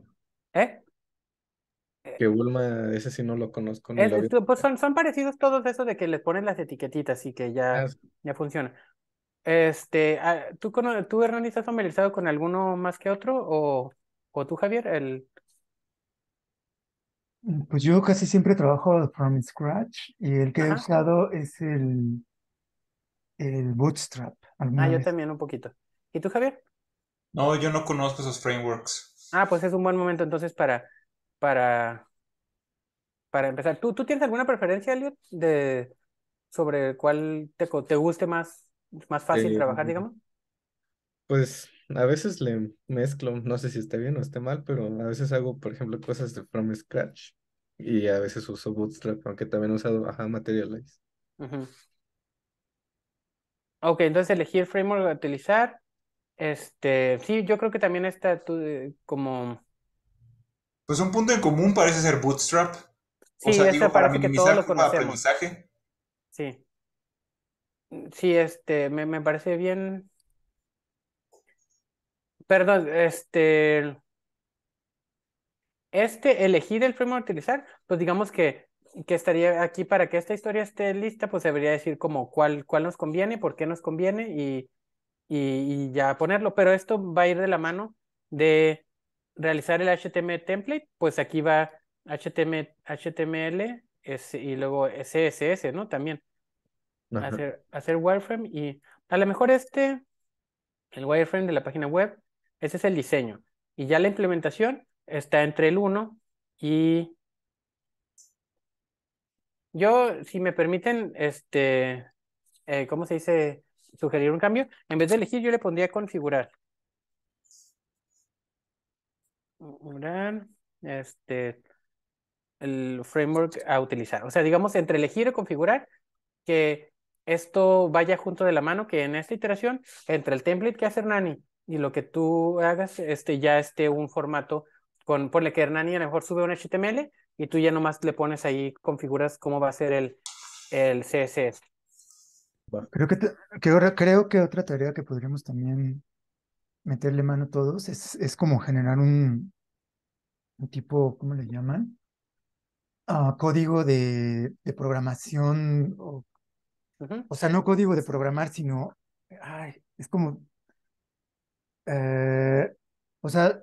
¿Eh? Eh, que Bulma, ese sí no lo conozco. pues son, son parecidos todos esos de que les ponen las etiquetitas y que ya, ah, ya funciona. Este, ah, ¿tú, ¿tú, Hernán, estás familiarizado con alguno más que otro? ¿O, o tú, Javier? El... Mm, pues yo casi siempre trabajo from scratch y el que he usado es el, el Bootstrap. Ah, yo también un poquito. ¿Y tú, Javier? No, yo no conozco esos frameworks. Ah, pues es un buen momento entonces para para, para empezar. ¿Tú, ¿Tú tienes alguna preferencia, Elliot, de, sobre cuál te, te guste más, más fácil eh, trabajar, digamos? Pues a veces le mezclo, no sé si esté bien o esté mal, pero a veces hago, por ejemplo, cosas de from scratch y a veces uso Bootstrap, aunque también he usado ajá, Materialize. Ok, entonces elegir framework a utilizar. Este, sí, yo creo que también está eh, como pues un punto en común parece ser Bootstrap. Sí, o sea, digo, para minimizar que todos lo aprendizaje. Sí. Sí, este, me, parece bien. Perdón, este. Este, elegir el framework a utilizar, pues digamos que que estaría aquí para que esta historia esté lista, pues debería decir como cuál, cuál nos conviene, por qué nos conviene y, y, ya ponerlo. Pero esto va a ir de la mano de realizar el HTML template, pues aquí va HTML, HTML y luego CSS, ¿no? También. Hacer, hacer wireframe y a lo mejor este, el wireframe de la página web, ese es el diseño. Y ya la implementación está entre el 1 y... Yo, si me permiten, este, eh, ¿cómo se dice? Sugerir un cambio. En vez de elegir, yo le pondría configurar. Este, el framework a utilizar. O sea, digamos, entre elegir y configurar, que esto vaya junto de la mano, que en esta iteración, entre el template que hace Hernani y lo que tú hagas, este, ya esté un formato con, ponle que Hernani a lo mejor sube un HTML y tú ya nomás le pones ahí, configuras cómo va a ser el, el CSS. Creo que, creo que otra tarea que podríamos también meterle mano a todos, es, es como generar un, un, tipo, ¿cómo le llaman? Ah, código de, programación, o, sea, no código de programar, sino, ay, es como, eh, o sea,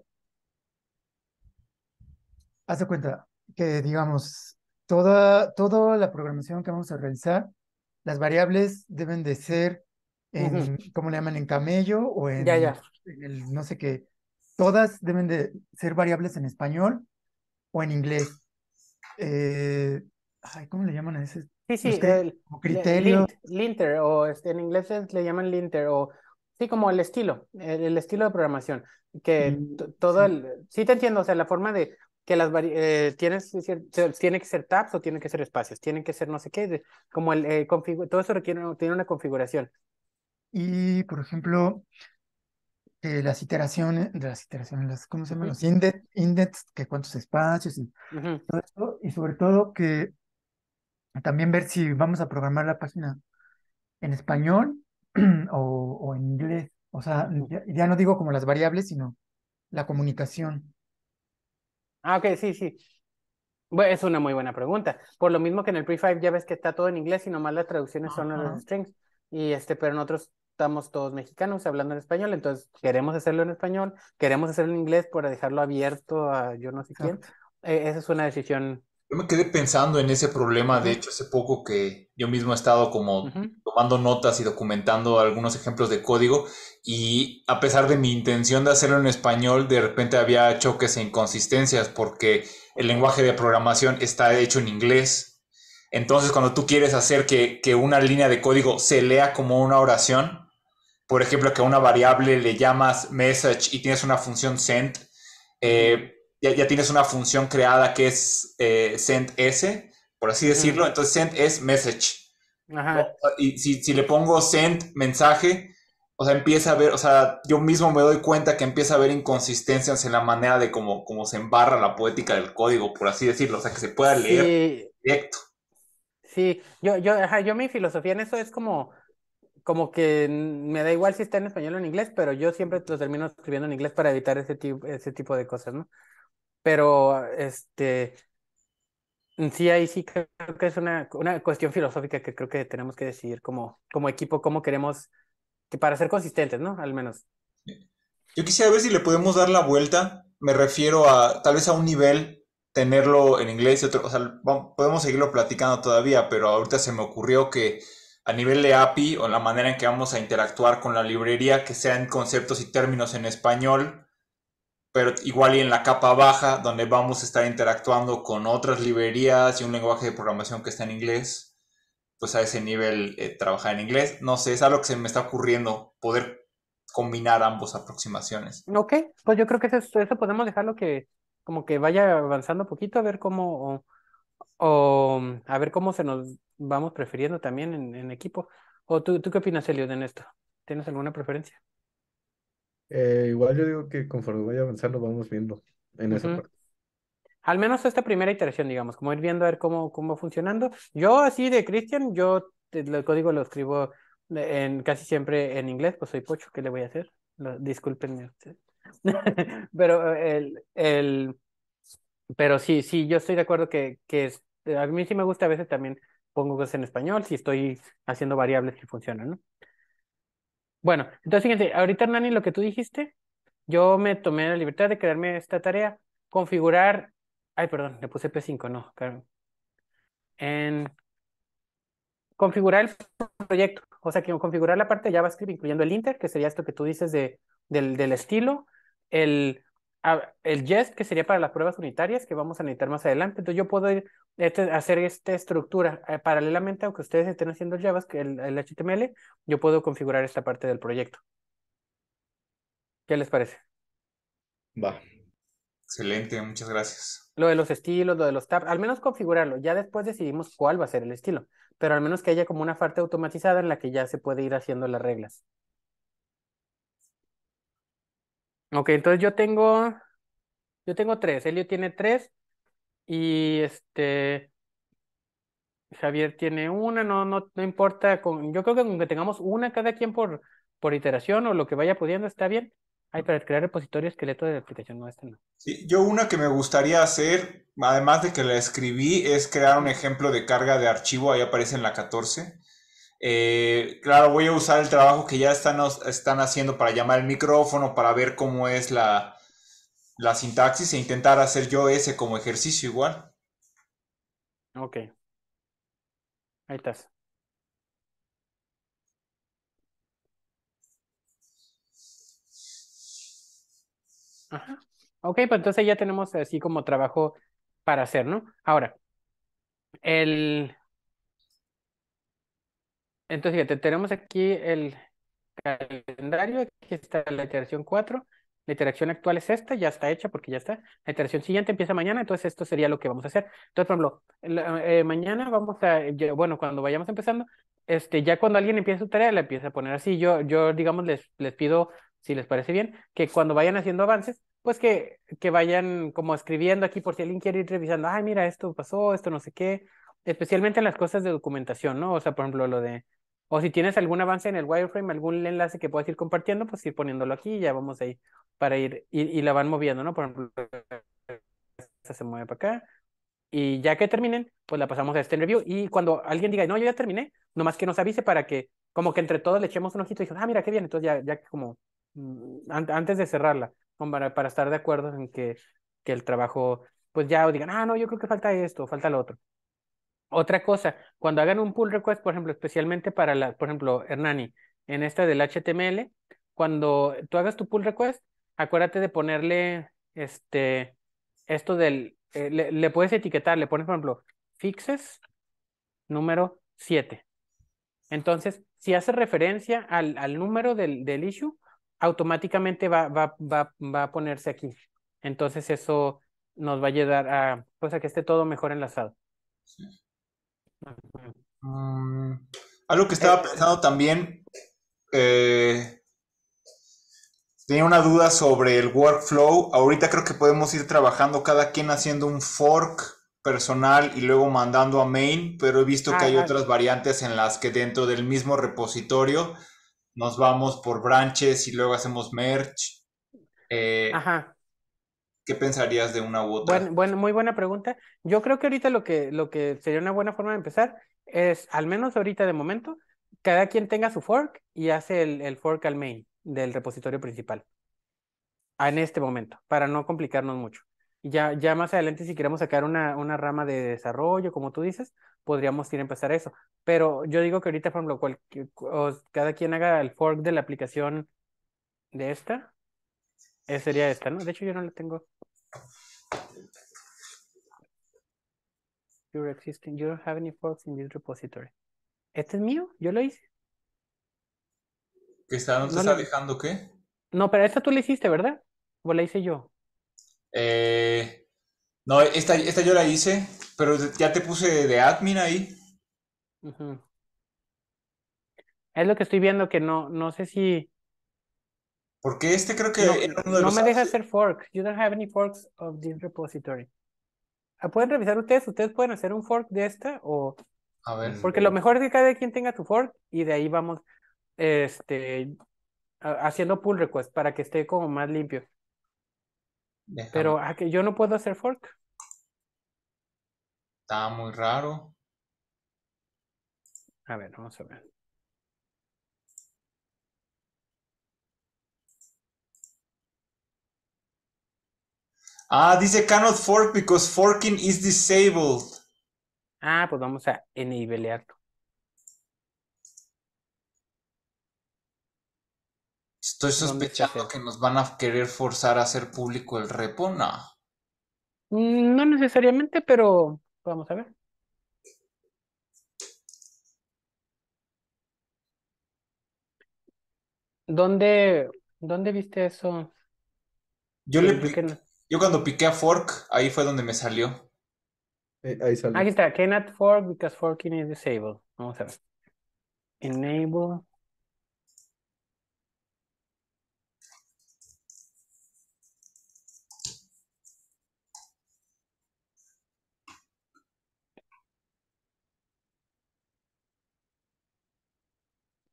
haz cuenta que, digamos, toda, toda la programación que vamos a realizar, las variables deben de ser ¿cómo le llaman? En camello o en, ya, no sé qué. Todas deben de ser variables en español o en inglés. Eh, ay, ¿cómo le llaman a ese? Sí, sí, criterio. linter, o este, en inglés le llaman linter, o sí, como el estilo, el, estilo de programación, que mm, todo sí. el, sí te entiendo, o sea, la forma de que las eh, tienes, tiene que ser tabs o tiene que ser espacios, tienen que ser no sé qué, como el eh, todo eso requiere, tiene una configuración. Y, por ejemplo, eh, las iteraciones, de las iteraciones, las, ¿cómo se llaman? Los index, index que cuántos espacios y todo Y sobre todo que también ver si vamos a programar la página en español o, en inglés. O sea, ya, no digo como las variables, sino la comunicación. Ah, ok, sí, sí. Bueno, es una muy buena pregunta. Por lo mismo que en el pre-5 ya ves que está todo en inglés y nomás las traducciones son los strings. Y este, pero en otros estamos todos mexicanos hablando en español, entonces queremos hacerlo en español, queremos hacerlo en inglés para dejarlo abierto a yo no sé quién. E-, esa es una decisión. Yo me quedé pensando en ese problema, de hecho, hace poco que yo mismo he estado como tomando notas y documentando algunos ejemplos de código y a pesar de mi intención de hacerlo en español, de repente había choques e inconsistencias porque el lenguaje de programación está hecho en inglés. Entonces, cuando tú quieres hacer que, que, una línea de código se lea como una oración, por ejemplo, que a una variable le llamas message y tienes una función send, eh, ya, tienes una función creada que es eh, send s, por así decirlo. Entonces, send es message. Y si, le pongo send mensaje, o sea, empieza a ver, o sea, yo mismo me doy cuenta que empieza a haber inconsistencias en la manera de cómo como se embarra la poética del código, por así decirlo, o sea, que se pueda leer directo. Sí, yo, yo, yo mi filosofía en eso es como como que me da igual si está en español o en inglés, pero yo siempre los termino escribiendo en inglés para evitar ese, tipo, ese tipo de cosas, ¿no? Pero, este, mm, sí, ahí sí creo que es una, una cuestión filosófica que creo que tenemos que decidir como, como equipo cómo queremos, que para ser consistentes, ¿no? Al menos. Yo quisiera ver si le podemos dar la vuelta, me refiero a tal vez a un nivel tenerlo en inglés o sea, podemos seguirlo platicando todavía, pero ahorita se me ocurrió que a nivel de API o la manera en que vamos a interactuar con la librería, que sean conceptos y términos en español, pero igual y en la capa baja, donde vamos a estar interactuando con otras librerías y un lenguaje de programación que está en inglés, pues a ese nivel eh, trabajar en inglés. No sé, es algo que se me está ocurriendo, poder combinar ambas aproximaciones. Ok, pues yo creo que eso, eso podemos dejarlo que como que vaya avanzando un poquito, a ver cómo o mm, a ver cómo se nos vamos prefiriendo también en, equipo. ¿O tú, tú qué opinas, Elio, en esto? ¿Tienes alguna preferencia? Eh, igual yo digo que conforme vaya avanzando vamos viendo en esa parte. Al menos esta primera iteración, digamos, como ir viendo a ver cómo, cómo va funcionando. Yo así de Christian, yo eh, el código lo escribo eh, en, casi siempre en inglés, pues soy pocho, ¿qué le voy a hacer? Lo, Pero el, el, pero sí, sí, yo estoy de acuerdo que, que eh, a mí sí me gusta a veces también pongo cosas en español si estoy haciendo variables que funcionan, ¿no? Bueno, entonces fíjense, ahorita Nani lo que tú dijiste, yo me tomé la libertad de crearme esta tarea, configurar, ay, perdón, le puse P5, no, claro. En configurar el proyecto, o sea, que configurar la parte de JavaScript, incluyendo el inter, que sería esto que tú dices de, del, del estilo, el Ah, el jest, que sería para las pruebas unitarias, que vamos a necesitar más adelante. Entonces yo puedo este, hacer esta estructura eh, paralelamente, aunque ustedes estén haciendo el JavaScript, el, el HTML, yo puedo configurar esta parte del proyecto. ¿Qué les parece? Va. Excelente, muchas gracias. Lo de los estilos, lo de los tabs, al menos configurarlo. Ya después decidimos cuál va a ser el estilo, pero al menos que haya como una parte automatizada en la que ya se puede ir haciendo las reglas. Ok, entonces yo tengo, yo tengo tres, Elio tiene tres y este, Javier tiene una, no, no, no importa, yo creo que aunque tengamos una cada quien por, por iteración o lo que vaya pudiendo está bien. hay para crear repositorio esqueleto de la aplicación no está no. Sí, yo una que me gustaría hacer, además de que la escribí, es crear un ejemplo de carga de archivo, ahí aparece en la 14 eh, claro, voy a usar el trabajo que ya están, haciendo para llamar el micrófono, para ver cómo es la, sintaxis e intentar hacer yo ese como ejercicio igual. Ok. Ahí estás. Ok, pues entonces ya tenemos así como trabajo para hacer, ¿no? Ahora, el, entonces, fíjate, tenemos aquí el calendario, aquí está la iteración 4, la iteración actual es esta, ya está hecha porque ya está. La iteración siguiente empieza mañana, entonces esto sería lo que vamos a hacer. Entonces, por ejemplo, eh, mañana vamos a, bueno, cuando vayamos empezando, este, ya cuando alguien empieza su tarea, la empieza a poner así. Yo, yo digamos, les, les pido, si les parece bien, que cuando vayan haciendo avances, pues que, que vayan como escribiendo aquí por si alguien quiere ir revisando, ay, mira, esto pasó, esto no sé qué, especialmente en las cosas de documentación, ¿no? O sea, por ejemplo, lo de o si tienes algún avance en el wireframe, algún enlace que puedas ir compartiendo, pues ir poniéndolo aquí y ya vamos ahí para ir, y, la van moviendo, ¿no? Por ejemplo, esta se mueve para acá. Y ya que terminen, pues la pasamos a este review. Y cuando alguien diga, no, yo ya terminé, nomás que nos avise para que, como que entre todos le echemos un ojito y digan, ah, mira, qué bien. Entonces ya, ya como, mm, antes de cerrarla, para, para estar de acuerdo en que, que el trabajo, pues ya digan, ah, no, yo creo que falta esto, falta lo otro. Otra cosa, cuando hagan un pull request, por ejemplo, especialmente para la, por ejemplo, Hernani, en esta del HTML, cuando tú hagas tu pull request, acuérdate de ponerle este, esto del, eh, le, puedes etiquetar, le pones, por ejemplo, fixes número 7. Entonces, si hace referencia al, número del, del, issue, automáticamente va, va, a ponerse aquí. Entonces, eso nos va a ayudar a, pues, a que esté todo mejor enlazado. Sí. Mm, algo que estaba eh, pensando también, eh, tenía una duda sobre el workflow. Ahorita creo que podemos ir trabajando cada quien haciendo un fork personal y luego mandando a main, pero he visto que hay otras variantes en las que dentro del mismo repositorio nos vamos por branches y luego hacemos merge. Eh, Ajá. ¿Qué pensarías de una u otra? Bueno, muy buena pregunta. Yo creo que ahorita lo que, lo que sería una buena forma de empezar es, al menos ahorita de momento, cada quien tenga su fork y hace el, fork al main del repositorio principal. En este momento, para no complicarnos mucho. Ya, ya más adelante, si queremos sacar una, una rama de desarrollo, como tú dices, podríamos ir a empezar eso. Pero yo digo que ahorita, por lo cual, cada quien haga el fork de la aplicación de esta, sería esta, ¿no? De hecho, yo no la tengo. existing, you don't have any forks in this repository. ¿Este es mío? ¿Yo lo hice? ¿Qué está, no te está dejando qué? No, pero esta tú la hiciste, ¿verdad? ¿O la hice yo? Eh, no, esta, esta yo la hice, pero ya te puse de admin ahí. Es lo que estoy viendo que no, no sé si porque este creo que no, me deja hacer fork. You don't have any forks of this repository. Ah, pueden revisar ustedes, ustedes pueden hacer un fork de este o... A ver. Porque lo mejor es que cada quien tenga tu fork y de ahí vamos este, haciendo pull request para que esté como más limpio. Pero ¿a ah, que yo no puedo hacer fork. Está muy raro. A ver, vamos a ver. Ah, dice cannot fork because forking is disabled. Ah, pues vamos a enablearlo. Estoy sospechando que nos van a querer forzar a hacer público el repo, no. Mm, no necesariamente, pero vamos a ver. ¿Dónde, dónde viste eso? Yo le, no? Yo cuando piqué a fork, ahí fue donde me salió. Eh, ahí salió. Aquí está, cannot fork because forking is disabled. Vamos a ver. Enable.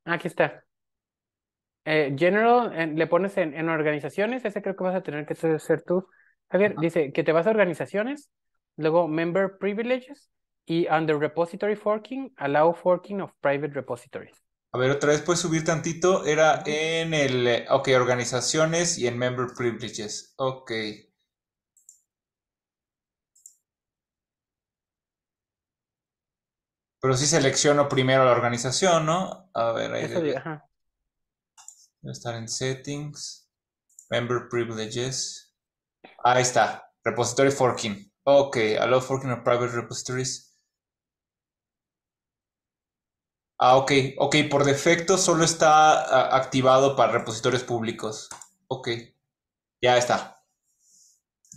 Aquí está. Eh, general, le pones en, en, organizaciones, ese creo que vas a tener que hacer tú. A ver, dice que te vas a organizaciones, luego member privileges y under repository forking, allow forking of private repositories. A ver, otra vez puedes subir tantito. Era en el, ok, organizaciones y en member privileges. Ok. Pero sí selecciono primero la organización, ¿no? A ver, ahí Eso estar en settings, member privileges. Ahí está, repository forking. Ok, allow forking of private repositories. Ah, ok, ok, por defecto solo está ah, activado para repositorios públicos. Ok, ya está.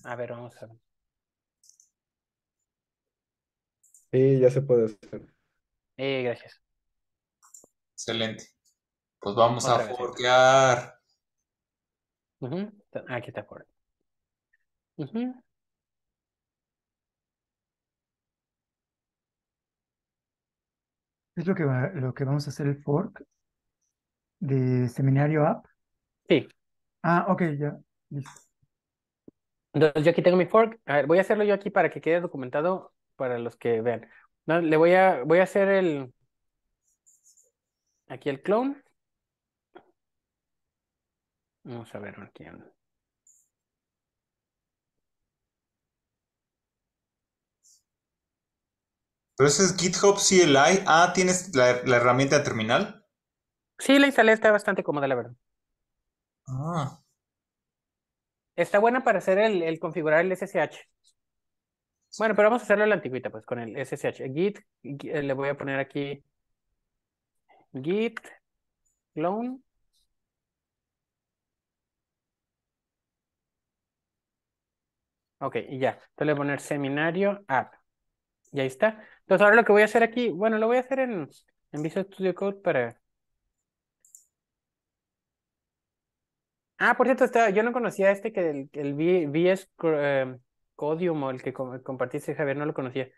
A ver, vamos a ver. Sí, ya se puede hacer. Sí, gracias. Excelente. Pues vamos a forkear. Aquí está por. Es lo que va- lo que vamos a hacer el fork de seminario app. Sí. Ah, ok, ya. Entonces yo aquí tengo mi fork. A ver, voy a hacerlo yo aquí para que quede documentado para los que vean. le voy a, voy a hacer el, aquí el clone. Vamos a ver aquí. ¿Pero es GitHub CLI. Ah, ¿tienes la, herramienta terminal? Sí, la instalé, está bastante cómoda, la verdad. Ah. Está buena para hacer el, configurar el SSH. Bueno, pero vamos a hacerlo la antigüita, pues, con el SSH. Git, eh, le voy a poner aquí git clone. Ok, y ya. Entonces le voy a poner seminario app. Y ahí está. Entonces ahora lo que voy a hacer aquí, bueno, lo voy a hacer en, en Visual Studio Code para... Ah, por cierto, yo no conocía este que el, VS eh, Codium o el que compartiste, Javier, no lo conocía.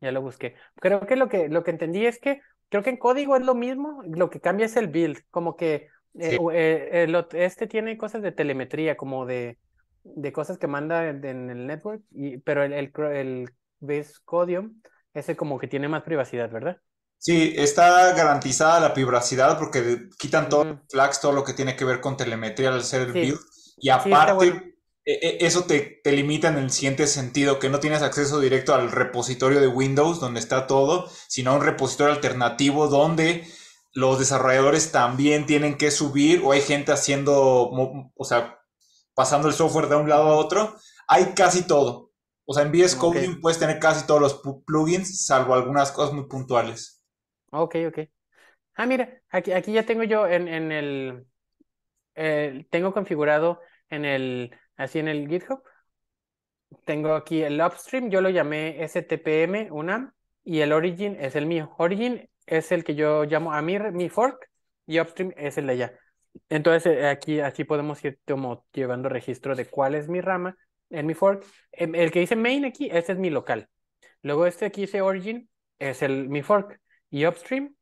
Ya lo busqué. Creo que lo que, lo que entendí es que, creo que en código es lo mismo, lo que cambia es el build, como que eh, eh, este tiene cosas de telemetría, como de, de cosas que manda en, el network, y, pero el, el, el ves Codium, ese como que tiene más privacidad, ¿verdad? Sí, está garantizada la privacidad porque quitan todo flags, todo lo que tiene que ver con telemetría al ser el build. Y aparte, e, e, eso te, te, limita en el siguiente sentido, que no tienes acceso directo al repositorio de Windows donde está todo, sino a un repositorio alternativo donde los desarrolladores también tienen que subir o hay gente haciendo, o sea, pasando el software de un lado a otro. Hay casi todo. O sea, en VS Coding puedes tener casi todos los plugins, salvo algunas cosas muy puntuales. Ok, ok. Ah, mira, aquí, aquí ya tengo yo en, en el, eh, tengo configurado en el, así en el GitHub, tengo aquí el upstream, yo lo llamé STPM, UNAM, y el origin es el mío. Origin es el que yo llamo a mi, mi fork, y upstream es el de allá. Entonces eh, aquí, aquí podemos ir como llevando registro de cuál es mi rama en mi fork, em, el que dice main aquí, este es mi local. Luego este aquí dice origin, es el, mi fork. Y upstream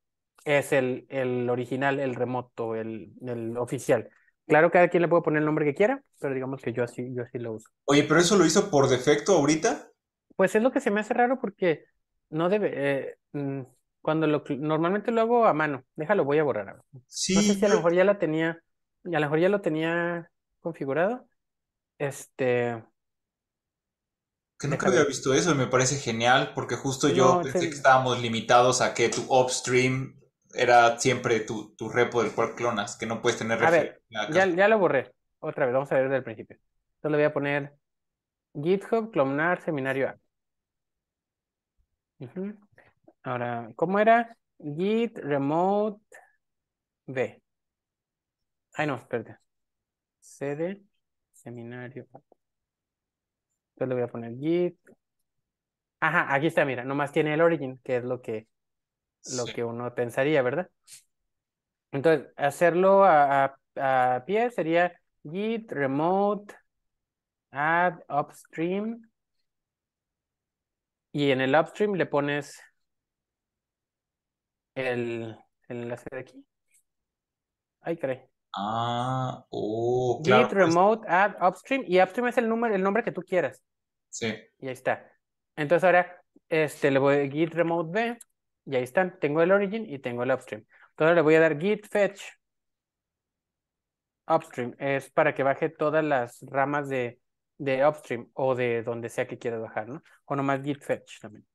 es el, el original, el remoto, el, el oficial. Claro, cada quien le puede poner el nombre que quiera, pero digamos que yo así, yo así lo uso. Oye, pero eso lo hizo por defecto ahorita. Pues es lo que se me hace raro porque no debe. Eh, mm, cuando lo normalmente lo hago a mano. Déjalo, voy a borrar. sí, no sé si a lo mejor ya la tenía, a lo mejor ya lo tenía configurado. Este, que nunca había visto eso y me parece genial porque justo yo pensé que estábamos limitados a que tu upstream era siempre tu, repo del cual clonas, que no puedes tener A ver, ya, lo borré. Otra vez, vamos a ver desde el principio. Entonces le voy a poner GitHub, clonar, seminario A. Ahora, ¿cómo era? Git remote B. Ay, no, espérate. CD, seminario A. Entonces le voy a poner git. Ajá, aquí está, mira, nomás tiene el origin, que es lo que, lo que uno pensaría, ¿verdad? Entonces, hacerlo a, pie sería git remote add upstream y en el upstream le pones el, enlace de aquí. Ahí, cree. Ah, oh, Git pues remote add upstream y upstream es el número, el nombre que tú quieras. Sí. Y ahí está. Entonces ahora este, le voy a git remote b y ahí están. Tengo el origin y tengo el upstream. Entonces le voy a dar git fetch upstream. Es para que baje todas las ramas de, upstream o de donde sea que quieras bajar, ¿no? O nomás git fetch también.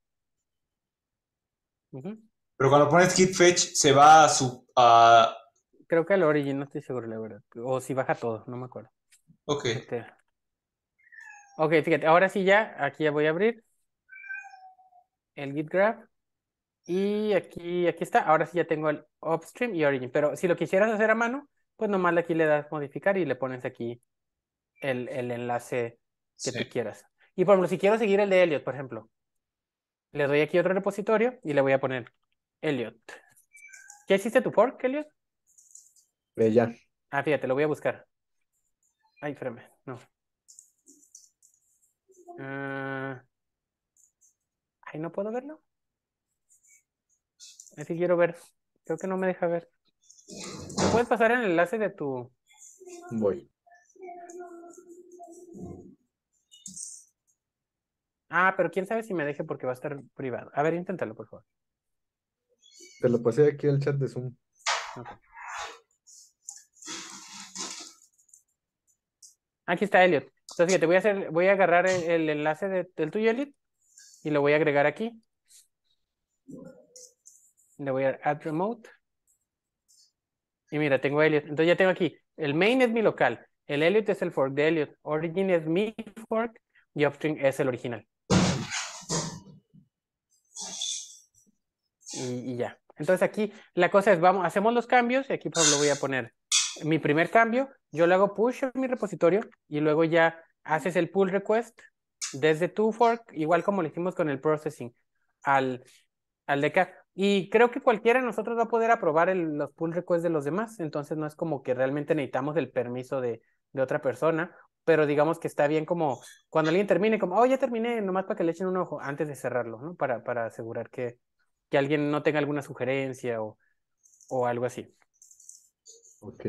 Pero cuando pones git fetch se va a su... Creo que al origin, no estoy seguro la verdad. O si baja todo, no me acuerdo. Ok. Este, Ok, fíjate, ahora sí ya, aquí ya voy a abrir el git Graph y aquí, aquí está, ahora sí ya tengo el upstream y origin, pero si lo quisieras hacer a mano, pues nomás aquí le das modificar y le pones aquí el, enlace que tú quieras. Y por ejemplo, si quiero seguir el de Elliot, por ejemplo, le doy aquí otro repositorio y le voy a poner Elliot. ¿Qué hiciste tu fork, Elliot? Eh, ya. Ah, fíjate, lo voy a buscar. Ay, espérame, no ahí Ay, no puedo verlo. Así quiero ver. Creo que no me deja ver. puedes pasar el enlace de tu. Voy. Ah, pero quién sabe si me deje porque va a estar privado. A ver, inténtalo, por favor. Te lo pasé aquí al chat de Zoom. Aquí está Elliot. Entonces, que te voy a hacer, voy a agarrar el, enlace del tuyo, Elite, y lo voy a agregar aquí. Le voy a add remote. Y mira, tengo Elliot. Entonces ya tengo aquí, el main es mi local, el Elliot es el fork de Elliot, origin es mi fork y upstream es el original. Y, ya. Entonces aquí la cosa es, vamos, hacemos los cambios y aquí lo voy a poner mi primer cambio, yo le hago push en mi repositorio y luego ya haces el pull request desde tu fork, igual como lo hicimos con el processing, al, al de Y creo que cualquiera de nosotros va a poder aprobar los pull requests de los demás, entonces no es como que realmente necesitamos el permiso de, de otra persona, pero digamos que está bien como cuando alguien termine, como, oh, ya terminé, nomás para que le echen un ojo antes de cerrarlo, ¿no? Para, asegurar que, que alguien no tenga alguna sugerencia o, o algo así. Ok.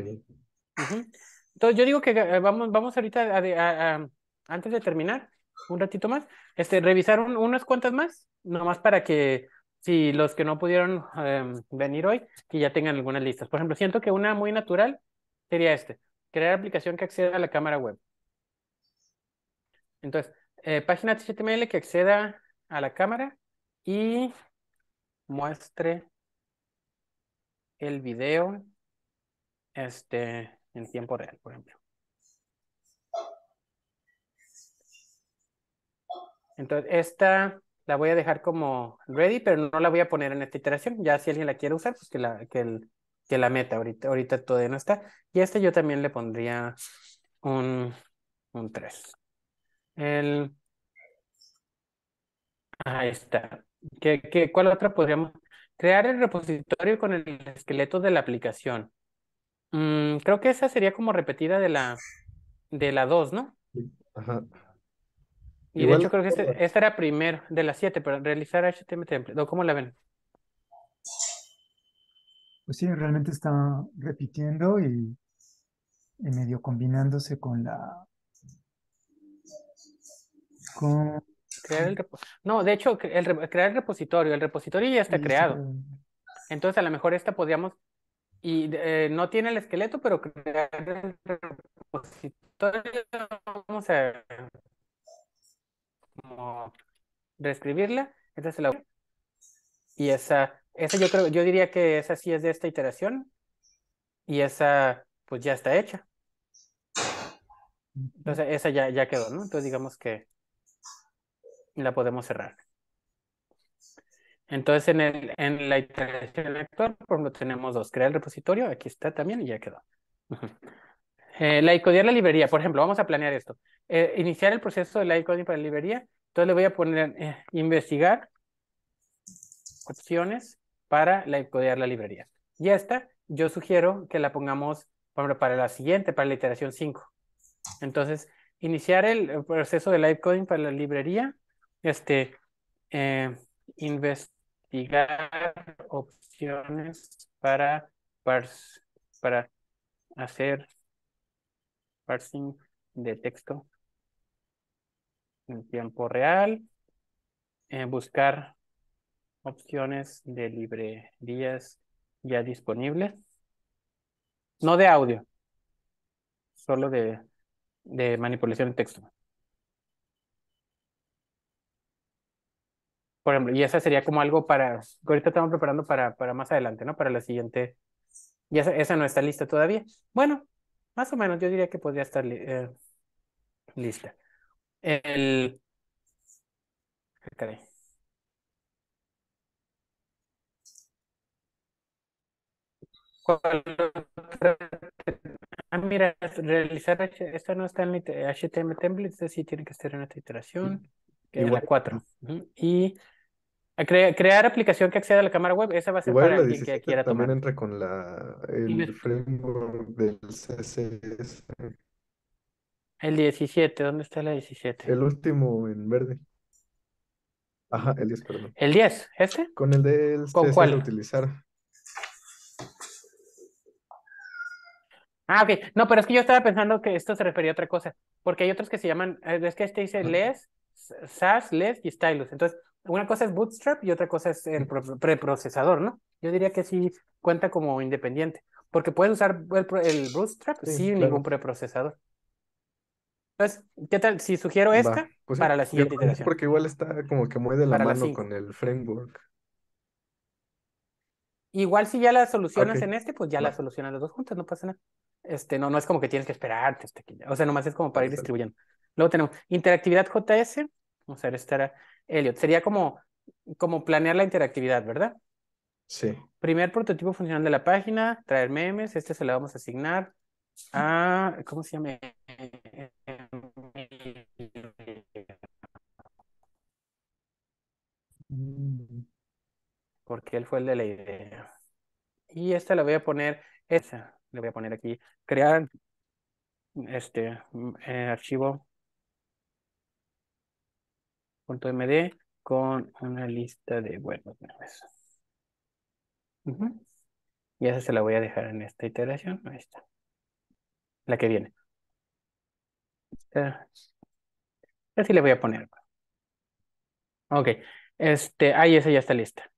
Entonces yo digo que eh, vamos, vamos ahorita antes de terminar, un ratito más, este, revisar unas cuantas más, nomás para que si los que no pudieron em, venir hoy, que ya tengan algunas listas. Por ejemplo, siento que una muy natural sería este, crear aplicación que acceda a la cámara web. Entonces, eh, página HTML que acceda a la cámara y muestre el video este, en tiempo real, por ejemplo. Entonces, esta la voy a dejar como ready, pero no la voy a poner en esta iteración. Ya si alguien la quiere usar, pues que la, que que la meta. Ahorita, ahorita todavía no está. Y este yo también le pondría un, 3. El... Ahí está. ¿Qué, cuál otra podríamos? Crear el repositorio con el esqueleto de la aplicación. Mm, creo que esa sería como repetida de la de la 2, ¿no? Ajá. Y de hecho creo que esta era primero de las 7, pero realizar HTML template. ¿Cómo la ven? Pues sí, realmente está repitiendo y, medio combinándose con la... Crear el no, de hecho, el, crear el repositorio. El repositorio ya está creado. Entonces, a lo mejor esta podríamos y eh, no tiene el esqueleto, pero crear el repositorio, vamos a reescribirla, esta la y esa, esa yo creo, yo diría que esa sí es de esta iteración y esa pues ya está hecha. Entonces esa ya, ya quedó, ¿no? Entonces digamos que la podemos cerrar. Entonces, en, el, en la iteración actual, por ejemplo, tenemos dos. Crear el repositorio, aquí está también y ya quedó. Eh, la laicodear la librería, por ejemplo, vamos a planear esto. Eh, iniciar el proceso de coding para la librería. Entonces le voy a poner eh, investigar opciones para laicodear la librería. Ya está. Yo sugiero que la pongamos para, para la siguiente, para la iteración 5. Entonces, iniciar el proceso de la coding para la librería, este, eh, investigar opciones para, para hacer parsing de texto en tiempo real, eh, buscar opciones de librerías ya disponibles, no de audio, solo de, de manipulación de texto. por ejemplo, y esa sería como algo para, ahorita estamos preparando para, para más adelante, ¿no? Para la siguiente, y esa, no está lista todavía. Bueno, más o menos yo diría que podría estar eh, lista. El... Ah, ah mira, realizar esta no está en HTML templates, sí tiene que estar en esta iteración, que en la 4. Y Ah, crear aplicación que acceda a la cámara web, esa va a ser para quien que quiera tomar. También entra con la, el framework del CSS. El 17, ¿dónde está la 17? El último en verde. Ajá, el 10, perdón. ¿El 10? ¿Este? Con el del ¿Con CSS cuál? utilizar. Ah, ok. No, pero es que yo estaba pensando que esto se refería a otra cosa. Porque hay otros que se llaman, eh, es que este dice ah. les SAS, les y stylus. Entonces, una cosa es Bootstrap y otra cosa es el preprocesador, ¿no? Yo diría que sí cuenta como independiente, porque puedes usar el, Bootstrap sin ningún preprocesador. Entonces, ¿qué tal si sugiero esta pues para la siguiente iteración? Porque igual está como que mueve la mano con el framework. Igual si ya la solucionas en este, pues ya la solucionas las dos juntas, no pasa nada. Este, no, no es como que tienes que esperarte O sea, nomás es como para ir distribuyendo. Luego tenemos interactividad JS, Vamos a ver, este Elliot. Sería como, como planear la interactividad, ¿verdad? Sí. Primer prototipo funcional de la página, traer memes, este se lo vamos a asignar a, ¿cómo se llama? Mm. Porque él fue el de la idea. Y esta la voy a poner, esa, le voy a poner aquí, crear este mm, eh, archivo md con una lista de buenos Y esa se la voy a dejar en esta iteración. Ahí está. La que viene. Así le voy a poner. Ok. Este, ahí esa ya está lista.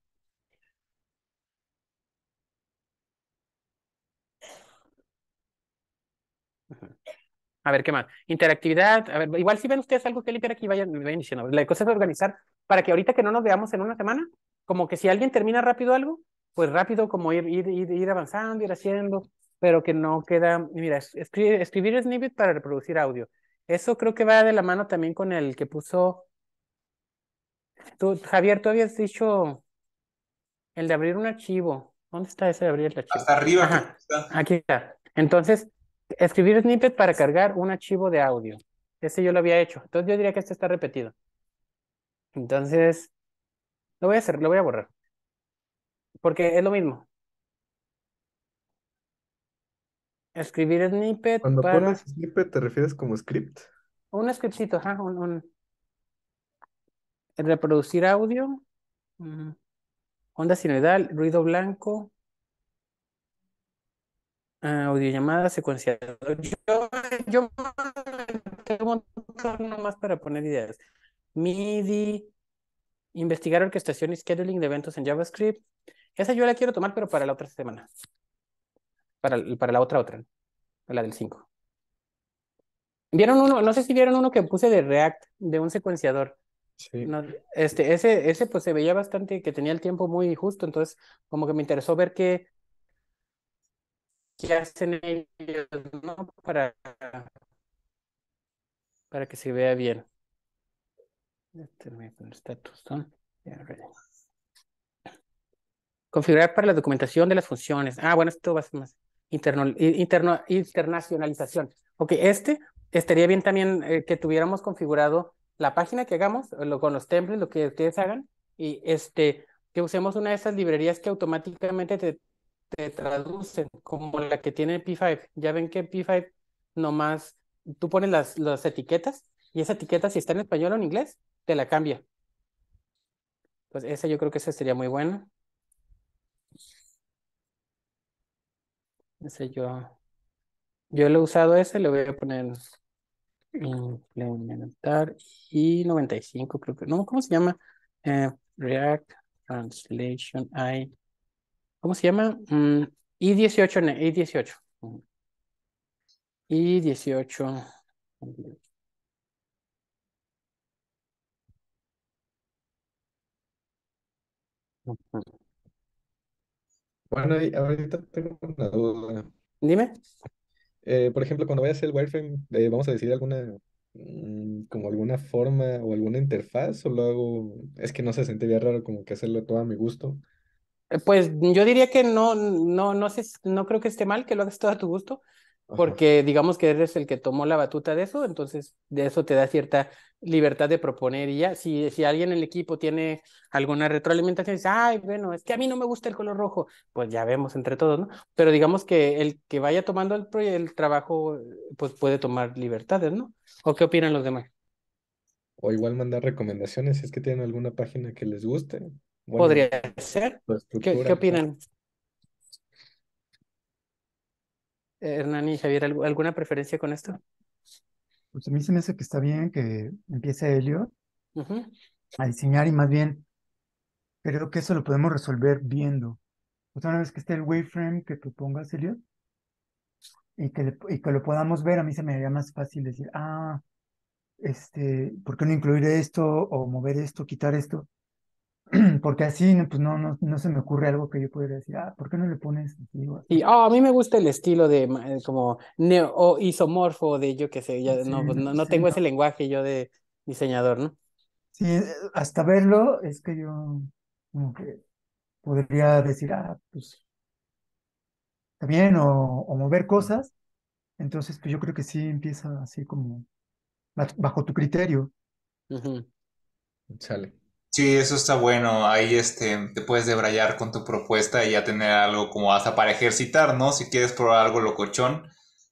A ver, ¿qué más? Interactividad. A ver, igual si ven ustedes algo que limpiar aquí, vayan, vayan diciendo. La cosa es organizar para que ahorita que no nos veamos en una semana, como que si alguien termina rápido algo, pues rápido como ir, ir, avanzando, ir haciendo, pero que no queda... Mira, escribir, escribir snippet para reproducir audio. Eso creo que va de la mano también con el que puso... Tú, Javier, tú habías dicho el de abrir un archivo. ¿Dónde está ese de abrir el archivo? Hasta arriba. Aquí está. Entonces, Escribir snippet para cargar un archivo de audio. Ese yo lo había hecho. Entonces yo diría que este está repetido. Entonces, lo voy a hacer, lo voy a borrar. Porque es lo mismo. Escribir snippet Cuando pones snippet, ¿te refieres como script? Un scriptcito, ajá, un, Reproducir audio. Onda sinodal, ruido blanco. Ah, Audio llamada, secuenciador. Yo, tengo un nomás para poner ideas. MIDI, investigar orquestación y scheduling de eventos en JavaScript. Esa yo la quiero tomar, pero para la otra semana. Para, para la otra otra, la del 5. Vieron uno, no sé si vieron uno que puse de React, de un secuenciador. este, ese, ese pues se veía bastante que tenía el tiempo muy justo, entonces como que me interesó ver qué, ¿Qué hacen ellos para, para que se vea bien. Este, Configurar para la documentación de las funciones. Ah, bueno, esto va a ser más interno, internacionalización. Ok, este estaría bien también eh, que tuviéramos configurado la página que hagamos, lo, con los templates, lo que ustedes hagan, y este que usemos una de esas librerías que automáticamente te, te traducen como la que tiene P5. Ya ven que P5 nomás, tú pones las, las etiquetas y esa etiqueta, si está en español o en inglés, te la cambia. Pues esa yo creo que esa sería muy buena. Ese yo, yo lo he usado ese, le voy a poner implementar y 95 creo que, no, ¿cómo se llama? Eh, React Translation I ¿cómo se llama? I18, I18. I18. Bueno, ahorita tengo una duda. Dime. Eh, por ejemplo, cuando vaya a hacer el wireframe, eh, vamos a decir alguna, mm, como alguna forma o alguna interfaz, o lo hago, es que no se sentiría raro como que hacerlo todo a mi gusto. Pues yo diría que no, no, no, sé, no creo que esté mal que lo hagas todo a tu gusto, porque digamos que eres el que tomó la batuta de eso, entonces de eso te da cierta libertad de proponer y ya, si, si alguien en el equipo tiene alguna retroalimentación, dice, ay, bueno, es que a mí no me gusta el color rojo, pues ya vemos entre todos, ¿no? Pero digamos que el que vaya tomando el, el trabajo, pues puede tomar libertades, ¿no? ¿O qué opinan los demás? O igual mandar recomendaciones, si es que tienen alguna página que les guste, Podría ser. ¿Qué, opinan? Eh, Hernán y Javier, ¿alguna preferencia con esto? Pues a mí se me hace que está bien que empiece Elliot a diseñar y más bien creo que eso lo podemos resolver viendo. Otra una vez que esté el waveframe que propongas, Elliot, y que, y que lo podamos ver, a mí se me haría más fácil decir, ah, este, ¿por qué no incluir esto o mover esto, quitar esto? porque así pues no, no, no, se me ocurre algo que yo pudiera decir, ah, ¿por qué no le pones? y oh, a mí me gusta el estilo de eh, como neo o isomorfo de yo que sé, ya pues, no, no, tengo ese lenguaje yo de diseñador, ¿no? Sí, eh, hasta verlo es que yo podría decir, ah, pues también o, o mover cosas, entonces pues yo creo que sí empieza así como bajo tu criterio. Sale. Sí, eso está bueno. Ahí este, te puedes debrayar con tu propuesta y ya tener algo como hasta para ejercitar, ¿no? Si quieres probar algo locochón,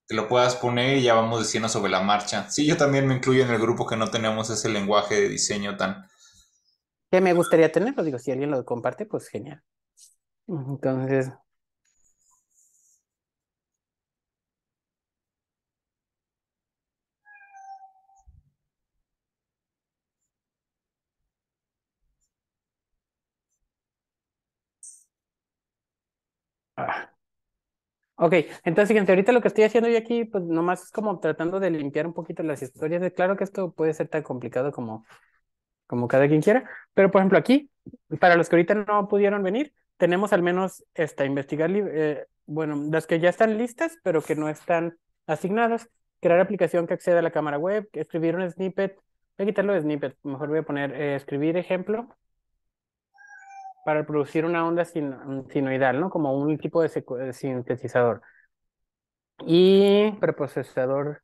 te lo puedas poner y ya vamos diciendo sobre la marcha. Sí, yo también me incluyo en el grupo que no tenemos ese lenguaje de diseño tan... Que me gustaría tenerlo, digo, si alguien lo comparte, pues genial. Entonces, Ok, entonces siguiente ahorita lo que estoy haciendo yo aquí, pues nomás es como tratando de limpiar un poquito las historias. De, claro que esto puede ser tan complicado como, como cada quien quiera, pero por ejemplo aquí, para los que ahorita no pudieron venir, tenemos al menos esta, investigar, eh, bueno, las que ya están listas, pero que no están asignadas, crear aplicación que acceda a la cámara web, escribir un snippet, voy a quitarlo de snippet, mejor voy a poner eh, escribir ejemplo para producir una onda sinoidal, ¿no? Como un tipo de, sintetizador. Y preprocesador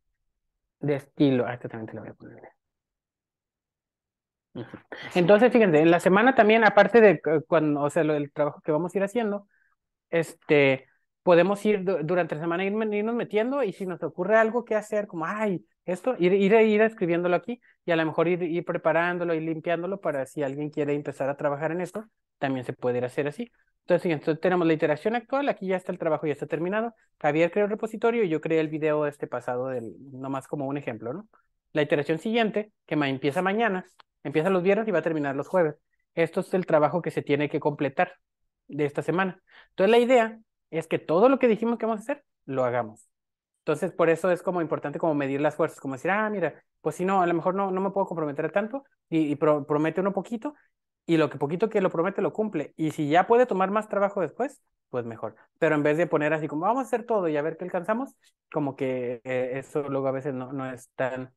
de estilo. Ah, este también te lo voy a poner. Entonces, fíjense, en la semana también, aparte de cuando, o sea, lo, el trabajo que vamos a ir haciendo, este, podemos ir durante la semana ir, irnos metiendo y si nos ocurre algo que hacer, como, ay, esto, ir, ir, ir escribiéndolo aquí y a lo mejor ir, ir preparándolo y limpiándolo para si alguien quiere empezar a trabajar en esto, también se puede ir a hacer así. Entonces, entonces, tenemos la iteración actual, aquí ya está el trabajo, ya está terminado. Javier creó el repositorio y yo creé el video este pasado, del, nomás como un ejemplo, ¿no? La iteración siguiente, que empieza mañana, empieza los viernes y va a terminar los jueves. Esto es el trabajo que se tiene que completar de esta semana. Entonces, la idea es que todo lo que dijimos que vamos a hacer, lo hagamos. Entonces, por eso es como importante como medir las fuerzas, como decir, ah, mira, pues si no, a lo mejor no, no me puedo comprometer tanto y, promete uno poquito y lo que poquito que lo promete lo cumple. Y si ya puede tomar más trabajo después, pues mejor. Pero en vez de poner así como vamos a hacer todo y a ver qué alcanzamos, como que eh, eso luego a veces no, no es tan,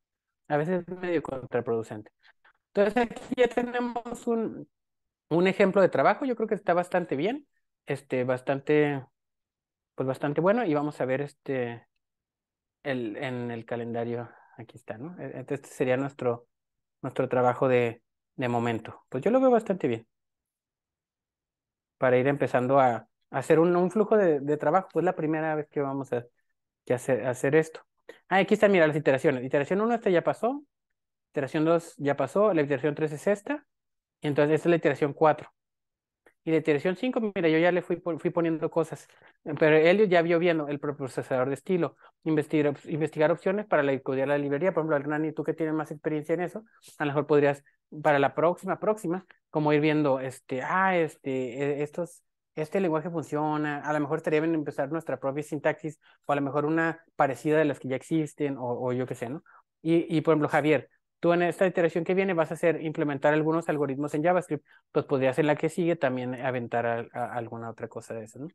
a veces es medio contraproducente. Entonces aquí ya tenemos un, un ejemplo de trabajo, yo creo que está bastante bien, este, bastante, pues bastante bueno y vamos a ver este, el, en el calendario, aquí está, ¿no? E, e, este sería nuestro, nuestro trabajo de, momento. Pues yo lo veo bastante bien. Para ir empezando a, hacer un, flujo de, trabajo. Pues la primera vez que vamos a hacer, hacer esto. Ah, aquí está mira, las iteraciones. Iteración 1, esta ya pasó. Iteración 2 ya pasó. La iteración 3 es esta. y Entonces, esta es la iteración 4. Y de iteración 5, mira, yo ya le fui, poniendo cosas, pero Elliot ya vio bien el procesador de estilo, investigar, investigar opciones para la de la librería. Por ejemplo, Hernani, tú que tienes más experiencia en eso, a lo mejor podrías para la próxima, próxima, como ir viendo, este, ah, este, e-, estos, este lenguaje funciona, a lo mejor estaría bien empezar nuestra propia sintaxis, o a lo mejor una parecida de las que ya existen, o, yo qué sé, ¿no? Y, y por ejemplo, Javier, Tú en esta iteración que viene vas a hacer implementar algunos algoritmos en JavaScript, pues podrías ser la que sigue también aventar alguna otra cosa de eso, ¿no?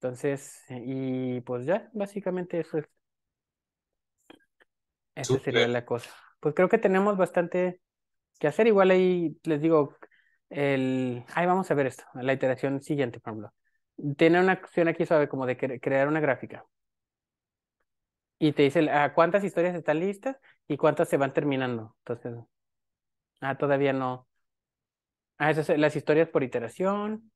Entonces, y pues ya, básicamente eso es. Esa sería la cosa. Pues creo que tenemos bastante que hacer. Igual ahí les digo, el... ahí vamos a ver esto, la iteración siguiente, por ejemplo. Tiene una acción aquí suave como de crear una gráfica. Y te dice, ¿a ah, cuántas historias están listas? ¿Y cuántas se van terminando? Entonces, ah, todavía no. Ah, esas son las historias por iteración.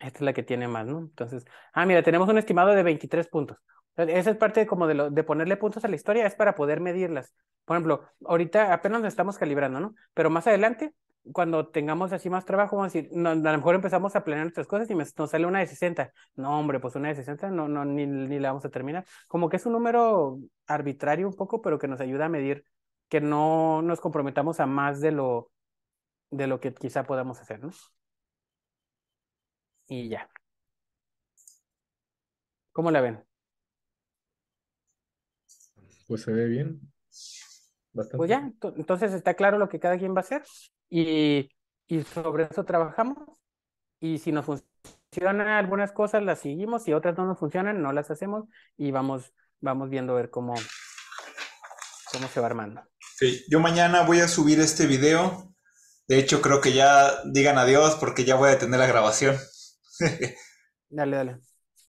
Esta es la que tiene más, ¿no? Entonces, ah, mira, tenemos un estimado de 23 puntos. Esa es parte como de, lo, de ponerle puntos a la historia, es para poder medirlas. Por ejemplo, ahorita apenas nos estamos calibrando, ¿no? Pero más adelante cuando tengamos así más trabajo, vamos a decir, a lo mejor empezamos a planear nuestras cosas y nos sale una de 60. No, hombre, pues una de 60 no, no, ni, ni la vamos a terminar. Como que es un número arbitrario un poco, pero que nos ayuda a medir que no nos comprometamos a más de lo, de lo que quizá podamos hacer, ¿no? Y ya. ¿Cómo la ven? Pues se ve bien. Pues Bastante. Pues ya, entonces está claro lo que cada quien va a hacer. Y, sobre eso trabajamos. Y si nos funcionan algunas cosas, las seguimos. Si otras no nos funcionan, no las hacemos. Y vamos, vamos viendo a ver cómo, cómo se va armando. Yo mañana voy a subir este video. De hecho, creo que ya digan adiós porque ya voy a detener la grabación. dale, dale.